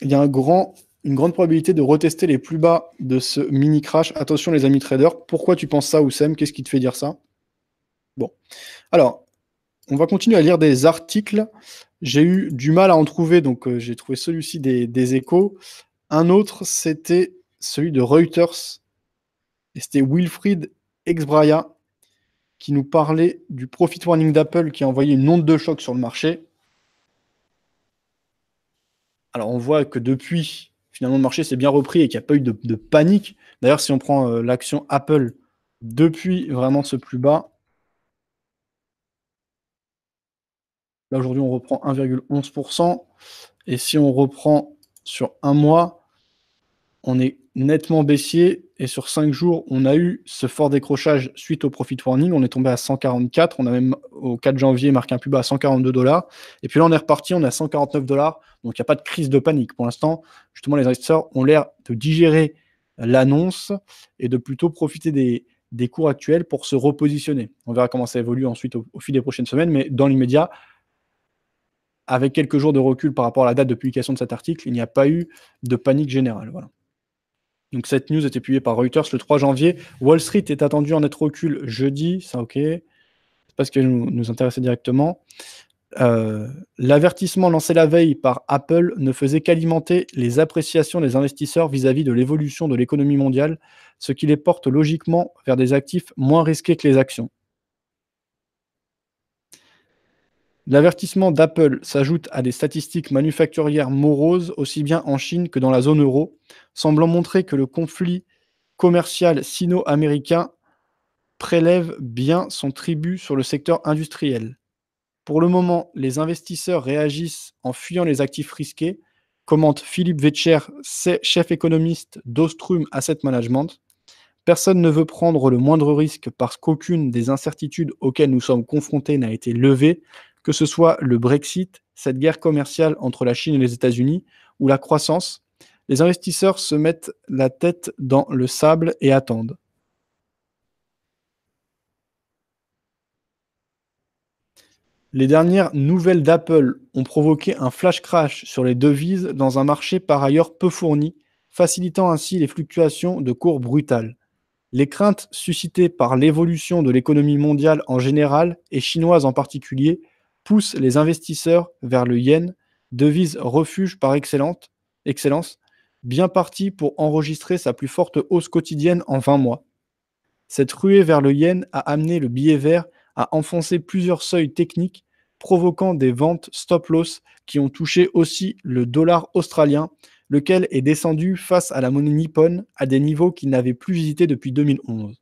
Il y a un grand une grande probabilité de retester les plus bas de ce mini crash. Attention les amis traders, pourquoi tu penses ça Oussem Qu'est-ce qui te fait dire ça Bon, alors on va continuer à lire des articles. J'ai eu du mal à en trouver, donc euh, j'ai trouvé celui-ci des, des, échos. Un autre, c'était celui de Reuters. Et c'était Wilfried Exbraya qui nous parlait du profit warning d'Apple qui a envoyé une onde de choc sur le marché. Alors on voit que depuis, finalement le marché s'est bien repris et qu'il n'y a pas eu de, panique. D'ailleurs, si on prend euh, l'action Apple depuis vraiment ce plus bas, là aujourd'hui on reprend 1,11%. Et si on reprend sur un mois, on est nettement baissier et sur 5 jours, on a eu ce fort décrochage suite au profit warning. On est tombé à 144. On a même au 4 janvier marqué un plus bas à 142 dollars. Et puis là, on est reparti, on est à 149 dollars. Donc il n'y a pas de crise de panique. Pour l'instant, justement, les investisseurs ont l'air de digérer l'annonce et de plutôt profiter des, cours actuels pour se repositionner. On verra comment ça évolue ensuite au, au fil des prochaines semaines. Mais dans l'immédiat, avec quelques jours de recul par rapport à la date de publication de cet article, il n'y a pas eu de panique générale. Voilà. Donc cette news était publiée par Reuters le 3 janvier. Wall Street est attendu en être recul jeudi, ça ok. C'est pas ce nous, intéressait directement. Euh, l'avertissement lancé la veille par Apple ne faisait qu'alimenter les appréciations des investisseurs vis à -vis de l'évolution de l'économie mondiale, ce qui les porte logiquement vers des actifs moins risqués que les actions. L'avertissement d'Apple s'ajoute à des statistiques manufacturières moroses aussi bien en Chine que dans la zone euro, semblant montrer que le conflit commercial sino-américain prélève bien son tribut sur le secteur industriel. Pour le moment, les investisseurs réagissent en fuyant les actifs risqués, commente Philippe Vetcher, chef économiste d'Ostrum Asset Management. Personne ne veut prendre le moindre risque parce qu'aucune des incertitudes auxquelles nous sommes confrontés n'a été levée, que ce soit le Brexit, cette guerre commerciale entre la Chine et les États-Unis, ou la croissance, les investisseurs se mettent la tête dans le sable et attendent. Les dernières nouvelles d'Apple ont provoqué un flash crash sur les devises dans un marché par ailleurs peu fourni, facilitant ainsi les fluctuations de cours brutales. Les craintes suscitées par l'évolution de l'économie mondiale en général et chinoise en particulier poussent les investisseurs vers le yen, devise refuge par excellence, bien parti pour enregistrer sa plus forte hausse quotidienne en 20 mois. Cette ruée vers le yen a amené le billet vert à enfoncer plusieurs seuils techniques, provoquant des ventes stop-loss qui ont touché aussi le dollar australien, lequel est descendu face à la monnaie nippone à des niveaux qu'il n'avait plus visités depuis 2011.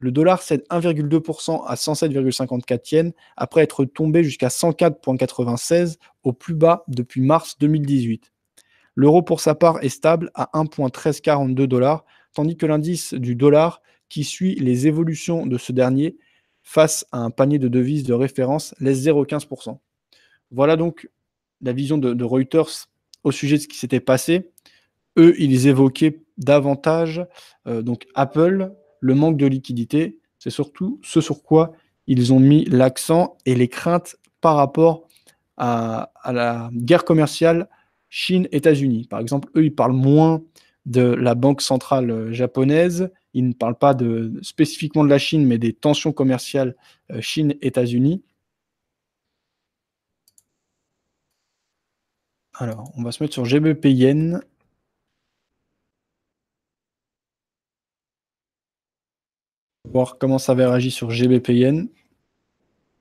Le dollar cède 1,2% à 107,54 yens après être tombé jusqu'à 104,96 au plus bas depuis mars 2018. L'euro, pour sa part, est stable à 1,1342 dollars, tandis que l'indice du dollar, qui suit les évolutions de ce dernier face à un panier de devises de référence, laisse 0,15%. Voilà donc la vision de, Reuters au sujet de ce qui s'était passé. Eux, ils évoquaient davantage euh, donc Apple, le manque de liquidité. C'est surtout ce sur quoi ils ont mis l'accent et les craintes par rapport à la guerre commerciale Chine, États-Unis. Par exemple, eux, ils parlent moins de la banque centrale euh, japonaise, ils ne parlent pas spécifiquement de la Chine, mais des tensions commerciales euh, Chine-États-Unis. Alors, on va se mettre sur gbp Voir comment ça avait réagi sur gbp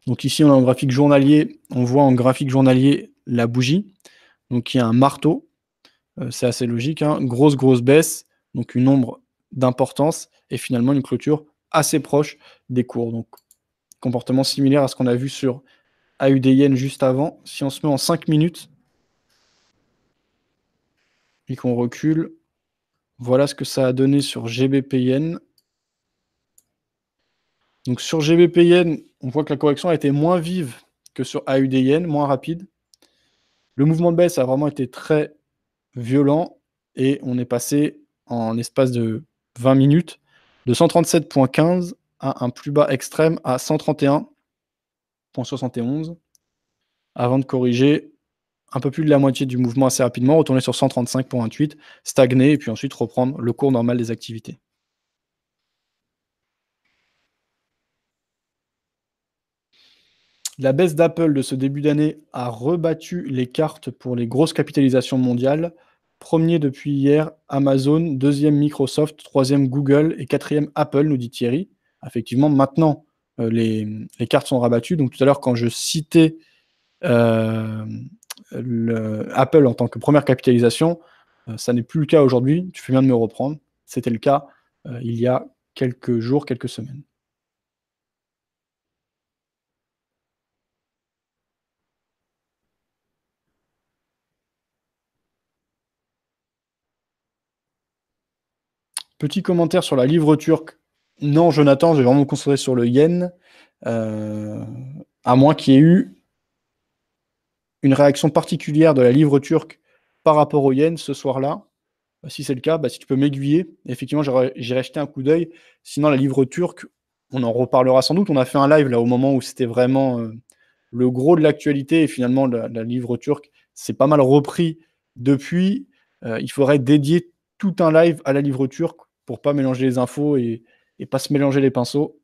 Donc ici, on a un graphique journalier. On voit en graphique journalier la bougie. Donc il y a un marteau, euh, c'est assez logique, hein. grosse, grosse baisse, donc une ombre d'importance, et finalement une clôture assez proche des cours. Donc comportement similaire à ce qu'on a vu sur AUDIN juste avant. Si on se met en 5 minutes et qu'on recule, voilà ce que ça a donné sur GBPN. Donc sur GBPN, on voit que la correction a été moins vive que sur AUDIN, moins rapide. Le mouvement de baisse a vraiment été très violent et on est passé en l'espace de 20 minutes de 137.15 à un plus bas extrême à 131.71 avant de corriger un peu plus de la moitié du mouvement assez rapidement, retourner sur 135.28, stagner et puis ensuite reprendre le cours normal des activités. La baisse d'Apple de ce début d'année a rebattu les cartes pour les grosses capitalisations mondiales. Premier depuis hier, Amazon, deuxième Microsoft, troisième Google et quatrième Apple, nous dit Thierry. Effectivement, maintenant, euh, les, cartes sont rabattues. Donc tout à l'heure, quand je citais euh, Apple en tant que première capitalisation, euh, ça n'est plus le cas aujourd'hui. Tu fais bien de me reprendre. C'était le cas il y a quelques jours, quelques semaines. Petit commentaire sur la livre turque. Non, Jonathan, je vais vraiment me concentrer sur le yen. Euh, à moins qu'il y ait eu une réaction particulière de la livre turque par rapport au yen ce soir-là. Euh, si c'est le cas, bah, si tu peux m'aiguiller, effectivement, j'irai jeter un coup d'œil. Sinon, la livre turque, on en reparlera sans doute. On a fait un live là au moment où c'était vraiment euh, le gros de l'actualité et finalement la, livre turque s'est pas mal repris depuis. il faudrait dédier tout un live à la livre turque pour pas mélanger les infos et, et pas se mélanger les pinceaux.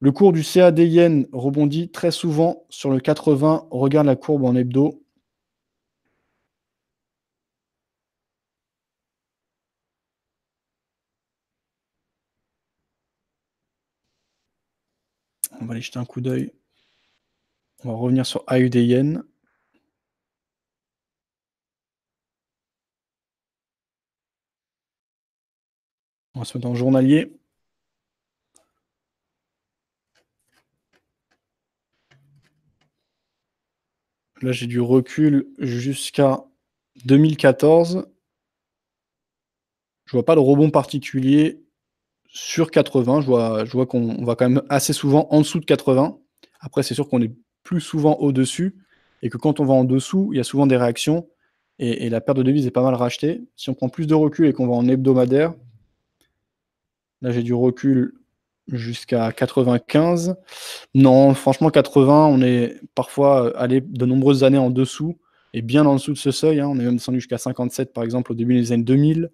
Le cours du CAD yen rebondit très souvent sur le 80. regarde la courbe en hebdo. On va aller jeter un coup d'œil. On va revenir sur AUD yen. On va se mettre en journalier. Là, j'ai du recul jusqu'à 2014. Je vois pas de rebond particulier sur 80. Je vois, je vois qu'on va quand même assez souvent en dessous de 80. Après, c'est sûr qu'on est plus souvent au-dessus et que quand on va en dessous, il y a souvent des réactions et, et la perte de devise est pas mal rachetée. Si on prend plus de recul et qu'on va en hebdomadaire, Là, j'ai du recul jusqu'à 95. Non, franchement, 80, on est parfois allé de nombreuses années en dessous et bien en dessous de ce seuil. Hein. On est même descendu jusqu'à 57, par exemple, au début des années 2000. Euh,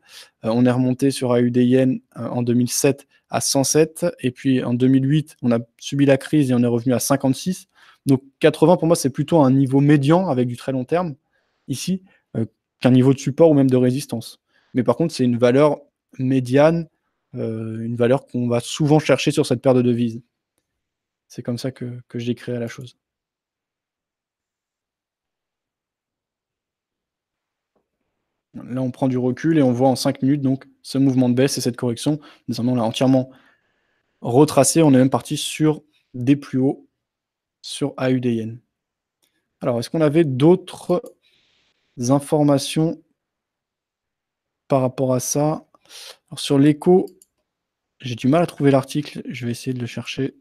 on est remonté sur AUDIN euh, en 2007 à 107. Et puis en 2008, on a subi la crise et on est revenu à 56. Donc 80, pour moi, c'est plutôt un niveau médian avec du très long terme ici euh, qu'un niveau de support ou même de résistance. Mais par contre, c'est une valeur médiane euh, une valeur qu'on va souvent chercher sur cette paire de devises. C'est comme ça que, que je la chose. Là, on prend du recul et on voit en 5 minutes donc, ce mouvement de baisse et cette correction. nous on l'a entièrement retracé. On est même parti sur des plus hauts sur AUDN. Alors, est-ce qu'on avait d'autres informations par rapport à ça Sur l'écho, j'ai du mal à trouver l'article, je vais essayer de le chercher.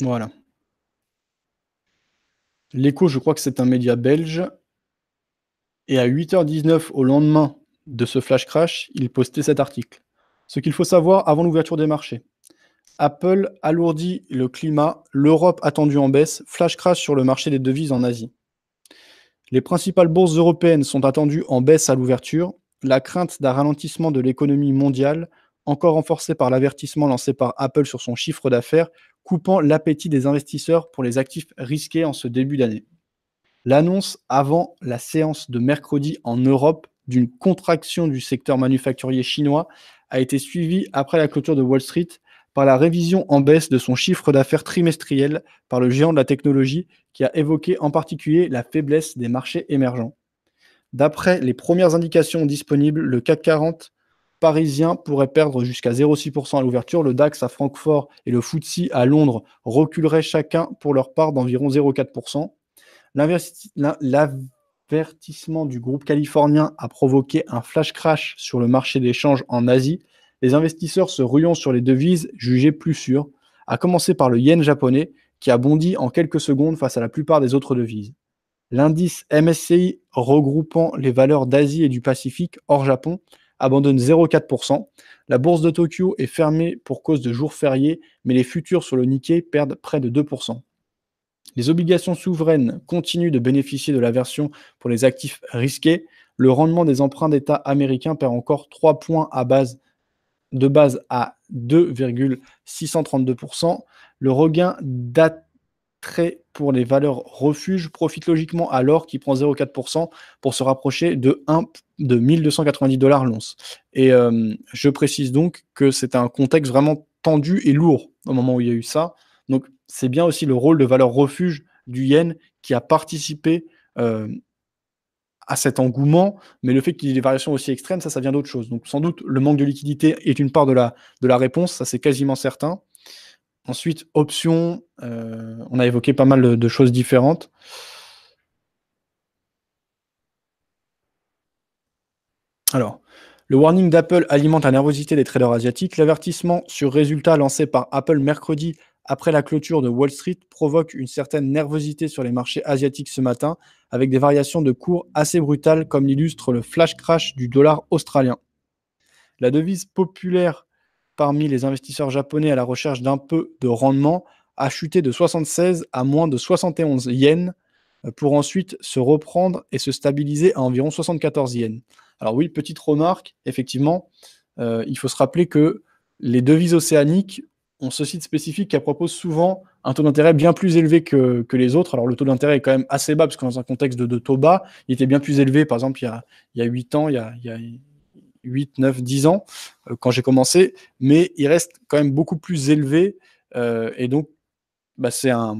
Voilà. L'écho, je crois que c'est un média belge. Et à 8h19 au lendemain de ce flash crash, il postait cet article. Ce qu'il faut savoir avant l'ouverture des marchés. Apple alourdit le climat, l'Europe attendue en baisse, flash crash sur le marché des devises en Asie. Les principales bourses européennes sont attendues en baisse à l'ouverture, la crainte d'un ralentissement de l'économie mondiale, encore renforcée par l'avertissement lancé par Apple sur son chiffre d'affaires, coupant l'appétit des investisseurs pour les actifs risqués en ce début d'année. L'annonce avant la séance de mercredi en Europe d'une contraction du secteur manufacturier chinois a été suivie après la clôture de Wall Street par la révision en baisse de son chiffre d'affaires trimestriel par le géant de la technologie qui a évoqué en particulier la faiblesse des marchés émergents. D'après les premières indications disponibles, le CAC 40 parisien pourrait perdre jusqu'à 0,6% à l'ouverture, le DAX à Francfort et le FTSE à Londres reculeraient chacun pour leur part d'environ 0,4%. L'avertissement du groupe californien a provoqué un flash crash sur le marché d'échange en Asie, les investisseurs se ruant sur les devises jugées plus sûres, à commencer par le yen japonais qui a bondi en quelques secondes face à la plupart des autres devises. L'indice MSCI regroupant les valeurs d'Asie et du Pacifique hors Japon abandonne 0,4%. La bourse de Tokyo est fermée pour cause de jours fériés, mais les futurs sur le Nikkei perdent près de 2%. Les obligations souveraines continuent de bénéficier de la version pour les actifs risqués. Le rendement des emprunts d'État américains perd encore 3 points à base de base à 2,632%. Le regain d'attrait pour les valeurs refuge profite logiquement à l'or qui prend 0,4% pour se rapprocher de, 1, de 1290 dollars l'once. Et euh, je précise donc que c'est un contexte vraiment tendu et lourd au moment où il y a eu ça. Donc c'est bien aussi le rôle de valeur refuge du yen qui a participé euh, à cet engouement, mais le fait qu'il y ait des variations aussi extrêmes, ça, vient d'autre chose. Donc sans doute, le manque de liquidité est une part de la, de la réponse, ça c'est quasiment certain. Ensuite, options, euh, on a évoqué pas mal de, choses différentes. Alors, le warning d'Apple alimente la nervosité des traders asiatiques. L'avertissement sur résultat lancé par Apple mercredi après la clôture de Wall Street provoque une certaine nervosité sur les marchés asiatiques ce matin, avec des variations de cours assez brutales, comme l'illustre le flash crash du dollar australien. La devise populaire parmi les investisseurs japonais à la recherche d'un peu de rendement a chuté de 76 à moins de 71 yens euh, pour ensuite se reprendre et se stabiliser à environ 74 yens. Alors oui, petite remarque, effectivement, euh, il faut se rappeler que les devises océaniques on, ce site spécifique qui propose souvent un taux d'intérêt bien plus élevé que, les autres. Alors le taux d'intérêt est quand même assez bas, parce que dans un contexte de, taux bas, il était bien plus élevé, par exemple, il y a, il 8 ans, il y a, 8, 9, 10 ans, euh, quand j'ai commencé, mais il reste quand même beaucoup plus élevé. Euh, et donc, bah, c'est un,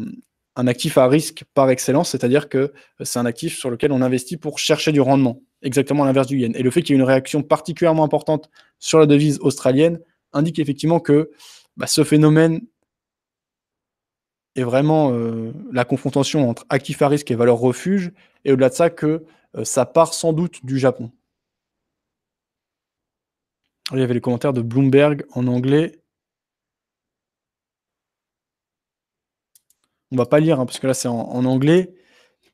actif à risque par excellence, c'est-à-dire que c'est un actif sur lequel on investit pour chercher du rendement, exactement à l'inverse du yen. Et le fait qu'il y ait une réaction particulièrement importante sur la devise australienne indique effectivement que bah, ce phénomène est vraiment euh, la confrontation entre actifs à risque et valeurs refuge, et au-delà de ça, que euh, ça part sans doute du Japon. il y avait les commentaires de Bloomberg en anglais. On ne va pas lire, hein, parce que là c'est en, anglais.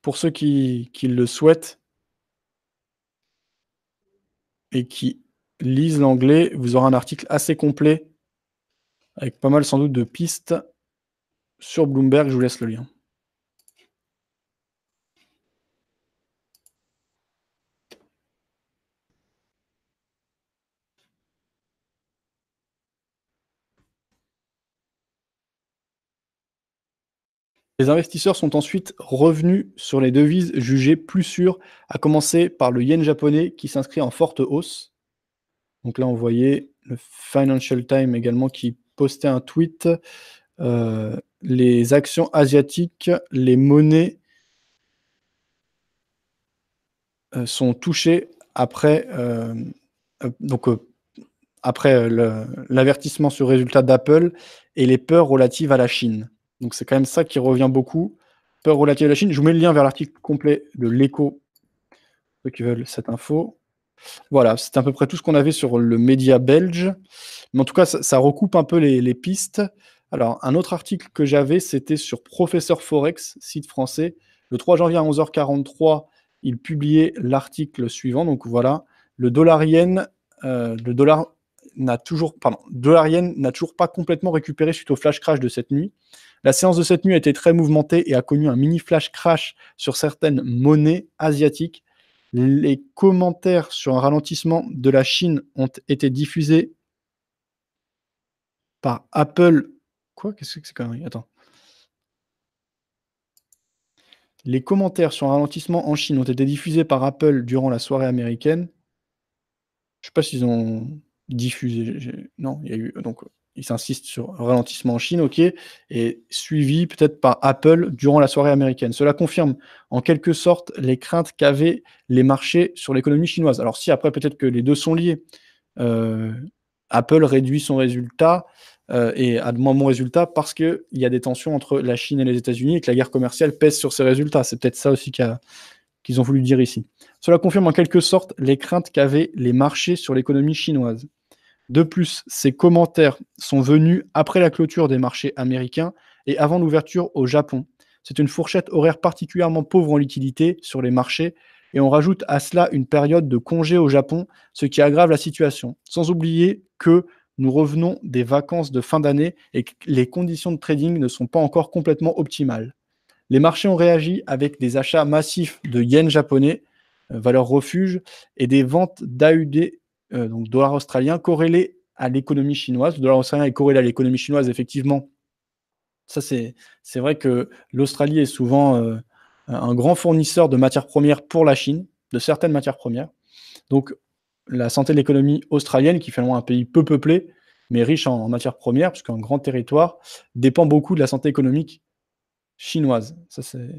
Pour ceux qui le souhaitent et qui lisent l'anglais, vous aurez un article assez complet avec pas mal sans doute de pistes sur Bloomberg. Je vous laisse le lien. Les investisseurs sont ensuite revenus sur les devises jugées plus sûres, à commencer par le yen japonais qui s'inscrit en forte hausse. Donc là, on voyait le Financial Times également qui poster un tweet. Euh, les actions asiatiques, les monnaies euh, sont touchées après, euh, donc, après l'avertissement sur résultat d'Apple et les peurs relatives à la Chine. Donc c'est quand même ça qui revient beaucoup. Peurs relatives à la Chine. Je vous mets le lien vers l'article complet de l'écho, ceux qui veulent cette info. Voilà, c'est à peu près tout ce qu'on avait sur le média belge. Mais en tout cas, ça, recoupe un peu les, pistes. Alors, un autre article que j'avais, c'était sur Professeur Forex, site français. Le 3 janvier à 11h43, il publiait l'article suivant. Donc voilà, le dollar euh, le dollar n'a toujours, pardon, dollar n'a toujours pas complètement récupéré suite au flash crash de cette nuit. La séance de cette nuit a été très mouvementée et a connu un mini flash crash sur certaines monnaies asiatiques les commentaires sur un ralentissement de la Chine ont été diffusés par Apple. Quoi Qu'est-ce que c'est quand même Attends. Les commentaires sur un ralentissement en Chine ont été diffusés par Apple durant la soirée américaine. Je ne sais pas s'ils ont diffusé. Non, il y a eu. Donc, il s'insiste sur ralentissement en Chine, ok, et suivi peut-être par Apple durant la soirée américaine. Cela confirme en quelque sorte les craintes qu'avaient les marchés sur l'économie chinoise. Alors si après peut-être que les deux sont liés, euh, Apple réduit son résultat euh, et a de moins bons résultats parce qu'il y a des tensions entre la Chine et les États-Unis et que la guerre commerciale pèse sur ses résultats. C'est peut-être ça aussi qu'ils ont voulu dire ici. Cela confirme en quelque sorte les craintes qu'avaient les marchés sur l'économie chinoise. De plus, ces commentaires sont venus après la clôture des marchés américains et avant l'ouverture au Japon. C'est une fourchette horaire particulièrement pauvre en liquidité sur les marchés et on rajoute à cela une période de congé au Japon, ce qui aggrave la situation. Sans oublier que nous revenons des vacances de fin d'année et que les conditions de trading ne sont pas encore complètement optimales. Les marchés ont réagi avec des achats massifs de yens japonais, euh, valeur refuge, et des ventes d'AUD euh, donc dollar australien, corrélé à l'économie chinoise. Le dollar australien est corrélé à l'économie chinoise, effectivement. Ça, c'est vrai que l'Australie est souvent euh, un grand fournisseur de matières premières pour la Chine, de certaines matières premières. Donc, la santé de l'économie australienne, qui est finalement un pays peu peuplé, mais riche en, en matières premières, puisqu'un grand territoire, dépend beaucoup de la santé économique chinoise. Ça, c'est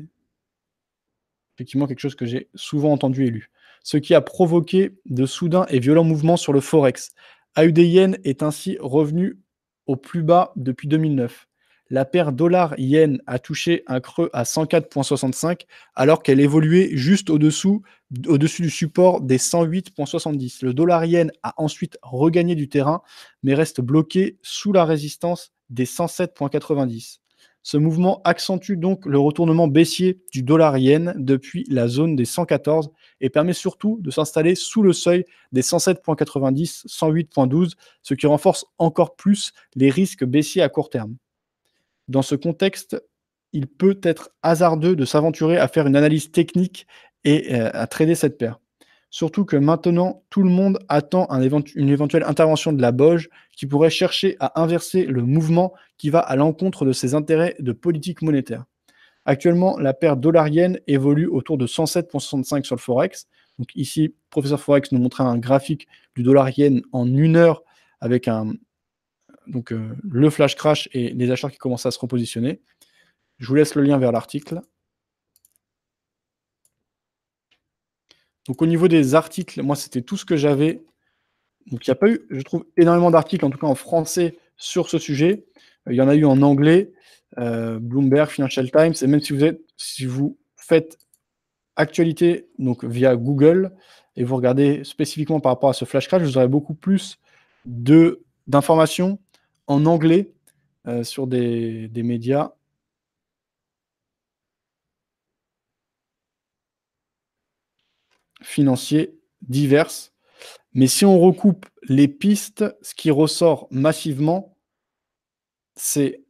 effectivement quelque chose que j'ai souvent entendu et lu ce qui a provoqué de soudains et violents mouvements sur le Forex. AUD-Yen est ainsi revenu au plus bas depuis 2009. La paire dollar-yen a touché un creux à 104,65 alors qu'elle évoluait juste au au -dessus du support des 108,70. Le dollar-yen a ensuite regagné du terrain mais reste bloqué sous la résistance des 107,90. Ce mouvement accentue donc le retournement baissier du dollar yen depuis la zone des 114 et permet surtout de s'installer sous le seuil des 107.90, 108.12, ce qui renforce encore plus les risques baissiers à court terme. Dans ce contexte, il peut être hasardeux de s'aventurer à faire une analyse technique et euh, à trader cette paire. Surtout que maintenant, tout le monde attend une éventuelle intervention de la Boge qui pourrait chercher à inverser le mouvement qui va à l'encontre de ses intérêts de politique monétaire. Actuellement, la paire dollarienne évolue autour de 107,65 sur le Forex. Donc ici, professeur Forex nous montre un graphique du dollar en une heure avec un, donc, euh, le flash crash et les achats qui commencent à se repositionner. Je vous laisse le lien vers l'article. Donc au niveau des articles, moi c'était tout ce que j'avais. Donc il n'y a pas eu, je trouve, énormément d'articles, en tout cas en français, sur ce sujet. Euh, il y en a eu en anglais, euh, Bloomberg, Financial Times, et même si vous, êtes, si vous faites actualité donc via Google et vous regardez spécifiquement par rapport à ce flash crash, vous aurez beaucoup plus d'informations en anglais euh, sur des médias financiers diverses. Mais si on recoupe les pistes, ce qui ressort massivement, c'est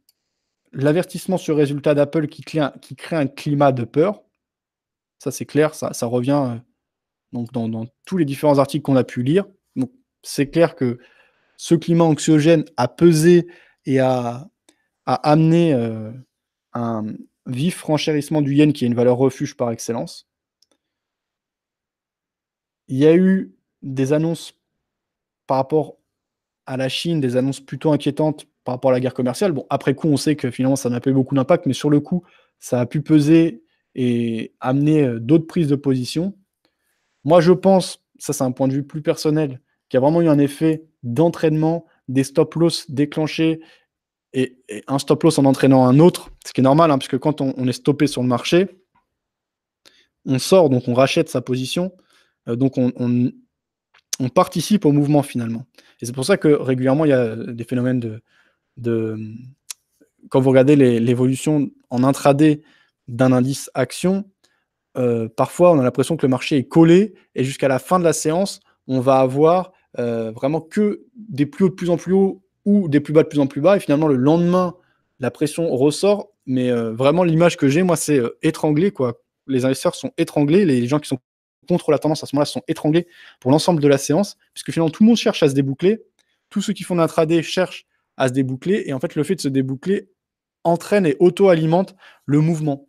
l'avertissement sur résultat d'Apple qui, crée un climat de peur. Ça, c'est clair, ça, revient euh, donc, dans, tous les différents articles qu'on a pu lire. c'est clair que ce climat anxiogène a pesé et a, amené euh, un vif renchérissement du yen, qui est une valeur refuge par excellence. Il y a eu des annonces par rapport à la Chine, des annonces plutôt inquiétantes par rapport à la guerre commerciale. Bon, après coup, on sait que finalement, ça n'a pas eu beaucoup d'impact, mais sur le coup, ça a pu peser et amener euh, d'autres prises de position. Moi, je pense, ça c'est un point de vue plus personnel, qu'il y a vraiment eu un effet d'entraînement, des stop-loss déclenchés et, un stop-loss en entraînant un autre, ce qui est normal, hein, puisque quand on, est stoppé sur le marché, on sort, donc on rachète sa position. Euh, donc on, participe au mouvement finalement. Et c'est pour ça que régulièrement, il y a des phénomènes de... de quand vous regardez l'évolution en intraday d'un indice action, euh, parfois on a l'impression que le marché est collé et jusqu'à la fin de la séance, on va avoir euh, vraiment que des plus hauts de plus en plus hauts ou des plus bas de plus en plus bas. Et finalement, le lendemain, la pression ressort. Mais vraiment, l'image que j'ai, moi, c'est étranglé. Quoi. Les investisseurs sont étranglés, les gens qui sont contre la tendance à ce moment-là sont étranglés pour l'ensemble de la séance, puisque finalement tout le monde cherche à se déboucler, tous ceux qui font de l'intraday cherchent à se déboucler, et en fait le fait de se déboucler entraîne et auto-alimente le mouvement.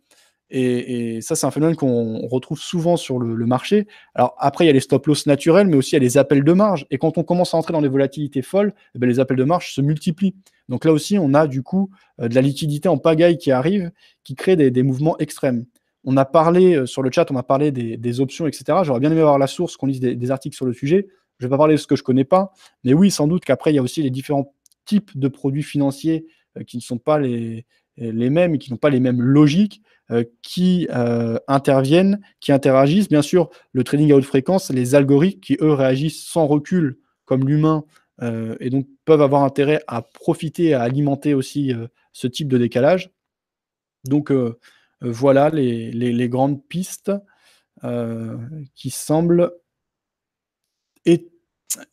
Et, ça, c'est un phénomène qu'on retrouve souvent sur le, marché. Alors après, il y a les stop-loss naturels, mais aussi il y a les appels de marge. Et quand on commence à entrer dans des volatilités folles, eh ben, les appels de marge se multiplient. Donc là aussi, on a du coup euh, de la liquidité en pagaille qui arrive, qui crée des mouvements extrêmes on a parlé euh, sur le chat, on a parlé des, options, etc. J'aurais bien aimé avoir la source, qu'on lise des, articles sur le sujet. Je ne vais pas parler de ce que je ne connais pas, mais oui, sans doute qu'après, il y a aussi les différents types de produits financiers euh, qui ne sont pas les, les mêmes et qui n'ont pas les mêmes logiques euh, qui interviennent, qui interagissent. Bien sûr, le trading à haute fréquence, les algorithmes qui, eux, réagissent sans recul comme l'humain et donc peuvent avoir intérêt à profiter, à alimenter aussi ce type de décalage. Donc, voilà les, grandes pistes euh, qui semblent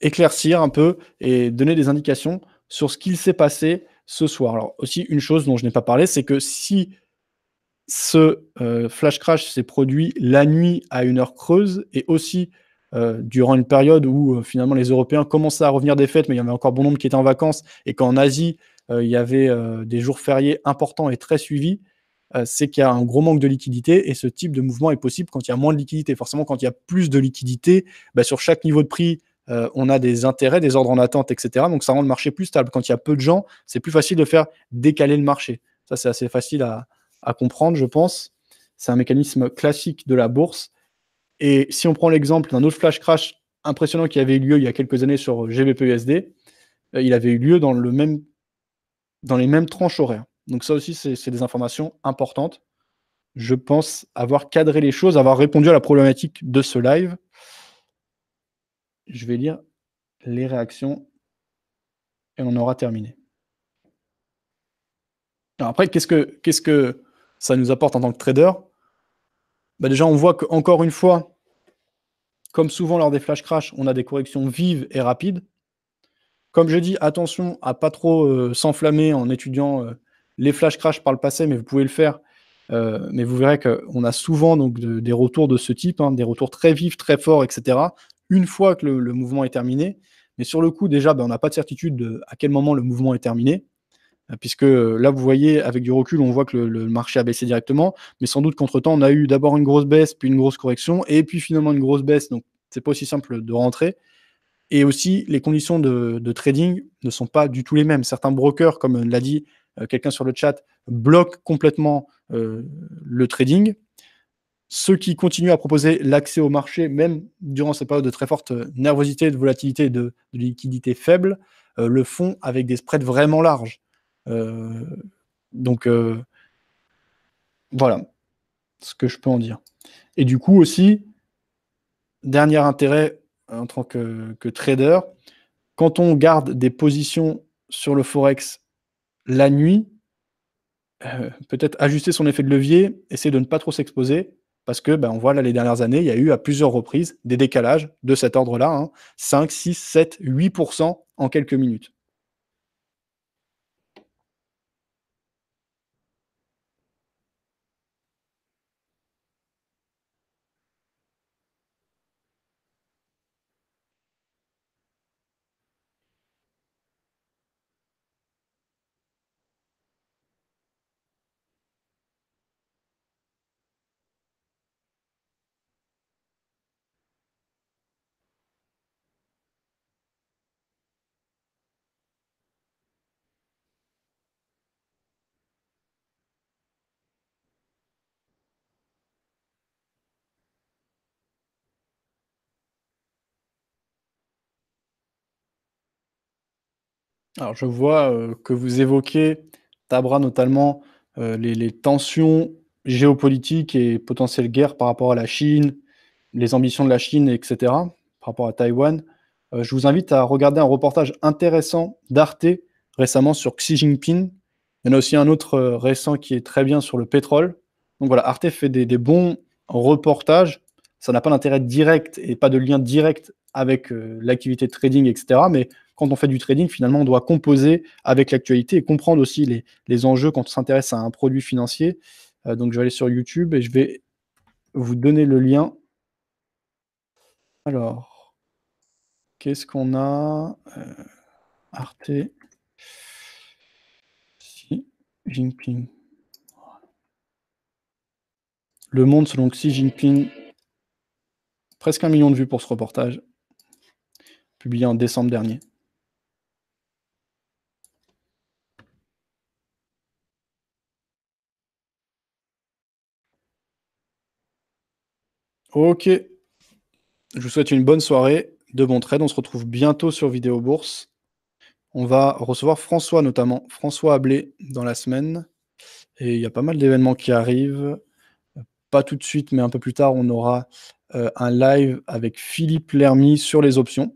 éclaircir un peu et donner des indications sur ce qu'il s'est passé ce soir. Alors aussi, une chose dont je n'ai pas parlé, c'est que si ce euh, flash crash s'est produit la nuit à une heure creuse et aussi euh, durant une période où finalement les Européens commençaient à revenir des fêtes, mais il y en avait encore bon nombre qui étaient en vacances et qu'en Asie, il y avait des jours fériés importants et très suivis, euh, c'est qu'il y a un gros manque de liquidité et ce type de mouvement est possible quand il y a moins de liquidité. Forcément, quand il y a plus de liquidité, bah, sur chaque niveau de prix, euh, on a des intérêts, des ordres en attente, etc. Donc ça rend le marché plus stable. Quand il y a peu de gens, c'est plus facile de faire décaler le marché. Ça, c'est assez facile à, comprendre, je pense. C'est un mécanisme classique de la bourse. Et si on prend l'exemple d'un autre flash crash impressionnant qui avait eu lieu il y a quelques années sur GBPUSD, euh, il avait eu lieu dans, le même, dans les mêmes tranches horaires. Donc ça aussi, c'est des informations importantes. Je pense avoir cadré les choses, avoir répondu à la problématique de ce live. Je vais lire les réactions et on aura terminé. après, qu'est-ce que, qu'est-ce que ça nous apporte en tant que trader bah Déjà, on voit qu'encore une fois, comme souvent lors des flash crash, on a des corrections vives et rapides. Comme je dis, attention à pas trop euh, s'enflammer en étudiant euh, les flash crash par le passé, mais vous pouvez le faire. Euh, mais vous verrez qu'on a souvent donc, des retours de ce type, hein, des retours très vifs, très forts, etc. Une fois que le, mouvement est terminé. Mais sur le coup, déjà, ben, on n'a pas de certitude de à quel moment le mouvement est terminé. Euh, puisque euh, là, vous voyez, avec du recul, on voit que le, marché a baissé directement. Mais sans doute qu'entre-temps, on a eu d'abord une grosse baisse, puis une grosse correction, et puis finalement une grosse baisse. Donc, c'est pas aussi simple de rentrer. Et aussi, les conditions de, de, trading ne sont pas du tout les mêmes. Certains brokers, comme l'a dit euh, quelqu'un sur le chat bloque complètement euh, le trading. Ceux qui continuent à proposer l'accès au marché, même durant cette période de très forte euh, nervosité, de volatilité de, liquidité faible, le font avec des spreads vraiment larges. donc voilà ce que je peux en dire. Et du coup aussi, dernier intérêt en tant que trader, quand on garde des positions sur le forex la nuit, euh, peut-être ajuster son effet de levier, essayer de ne pas trop s'exposer, parce que ben, on voit là les dernières années, il y a eu à plusieurs reprises des décalages de cet ordre-là, 5, 6, 7, 8% en quelques minutes. Alors, je vois euh, que vous évoquez, Tabra notamment, euh, les, tensions géopolitiques et potentielles guerres par rapport à la Chine, les ambitions de la Chine, etc., par rapport à Taïwan. Euh, je vous invite à regarder un reportage intéressant d'Arte récemment sur Xi Jinping. Il y en a aussi un autre récent qui est très bien sur le pétrole. Donc voilà, Arte fait des, des bons reportages. Ça n'a pas d'intérêt direct et pas de lien direct avec l'activité de trading, etc. Mais quand on fait du trading, finalement, on doit composer avec l'actualité et comprendre aussi les, enjeux quand on s'intéresse à un produit financier. Euh, donc, je vais aller sur YouTube et je vais vous donner le lien. Alors, qu'est-ce qu'on a euh, Arte. Xi Jinping. Le monde selon Xi Jinping. Presque un million de vues pour ce reportage, publié en décembre dernier. Ok. Je vous souhaite une bonne soirée, de bons trades. On se retrouve bientôt sur Vidéo Bourse. On va recevoir François notamment, François Ablé dans la semaine. Et il y a pas mal d'événements qui arrivent. Pas tout de suite, mais un peu plus tard, on aura euh, un live avec Philippe Lermy sur les options.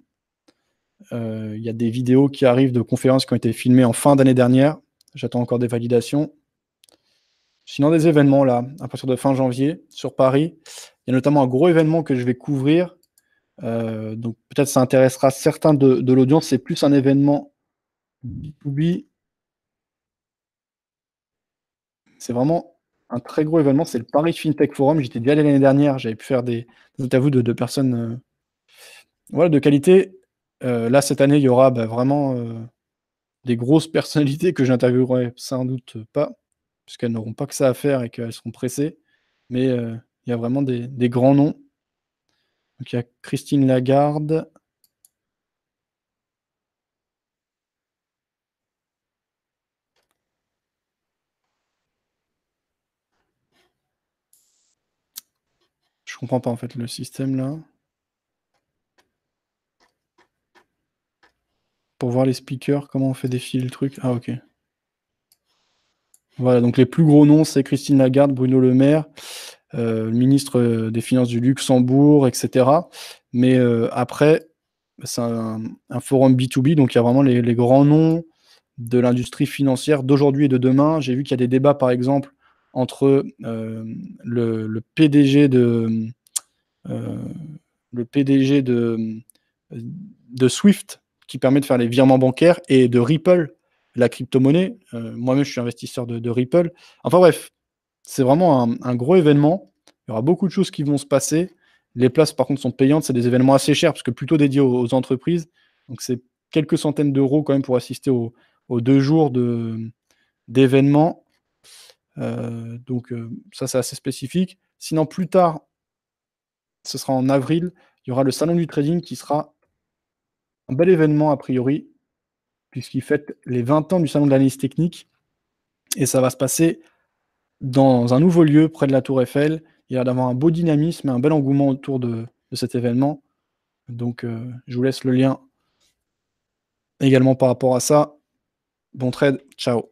Euh, il y a des vidéos qui arrivent de conférences qui ont été filmées en fin d'année dernière. J'attends encore des validations. Sinon, des événements là, à partir de fin janvier sur Paris. Il y a notamment un gros événement que je vais couvrir. Euh, donc peut-être ça intéressera certains de, l'audience. C'est plus un événement B2B. C'est vraiment un très gros événement. C'est le Paris FinTech Forum. J'étais déjà allé l'année dernière. J'avais pu faire des, des interviews de, de personnes euh, voilà, de qualité. Euh, là, cette année, il y aura bah, vraiment des grosses (laughs) personnalités que j'interviewerai sans doute pas, puisqu'elles n'auront pas que ça à faire et qu'elles seront pressées. Mais il y a vraiment des, grands noms. Donc il y a Christine Lagarde, je comprends pas en fait le système là. Pour voir les speakers, comment on fait défiler le truc. Ah ok. Voilà, donc les plus gros noms, c'est Christine Lagarde, Bruno Le Maire, euh, ministre euh, des Finances du Luxembourg, etc. Mais euh, après, c'est un, forum B2B, donc il y a vraiment les, grands noms de l'industrie financière d'aujourd'hui et de demain. J'ai vu qu'il y a des débats, par exemple, entre le, PDG de le PDG de, de Swift, qui permet de faire les virements bancaires, et de Ripple, la crypto-monnaie. Moi-même, je suis investisseur de Ripple. Enfin bref, c'est vraiment un, gros événement. Il y aura beaucoup de choses qui vont se passer. Les places, par contre, sont payantes. C'est des événements assez chers, parce que plutôt dédiés aux, entreprises. Donc, c'est quelques centaines d'euros quand même pour assister aux, deux jours d'événements. Euh, donc, euh, ça, c'est assez spécifique. Sinon, plus tard, ce sera en avril, il y aura le Salon du Trading qui sera un bel événement, a priori, puisqu'il fête les 20 ans du Salon de l'analyse technique. Et ça va se passer dans un nouveau lieu près de la Tour Eiffel. Il y a d'avoir un beau dynamisme et un bel engouement autour de, cet événement. Donc, euh, je vous laisse le lien également par rapport à ça. Bon trade, ciao.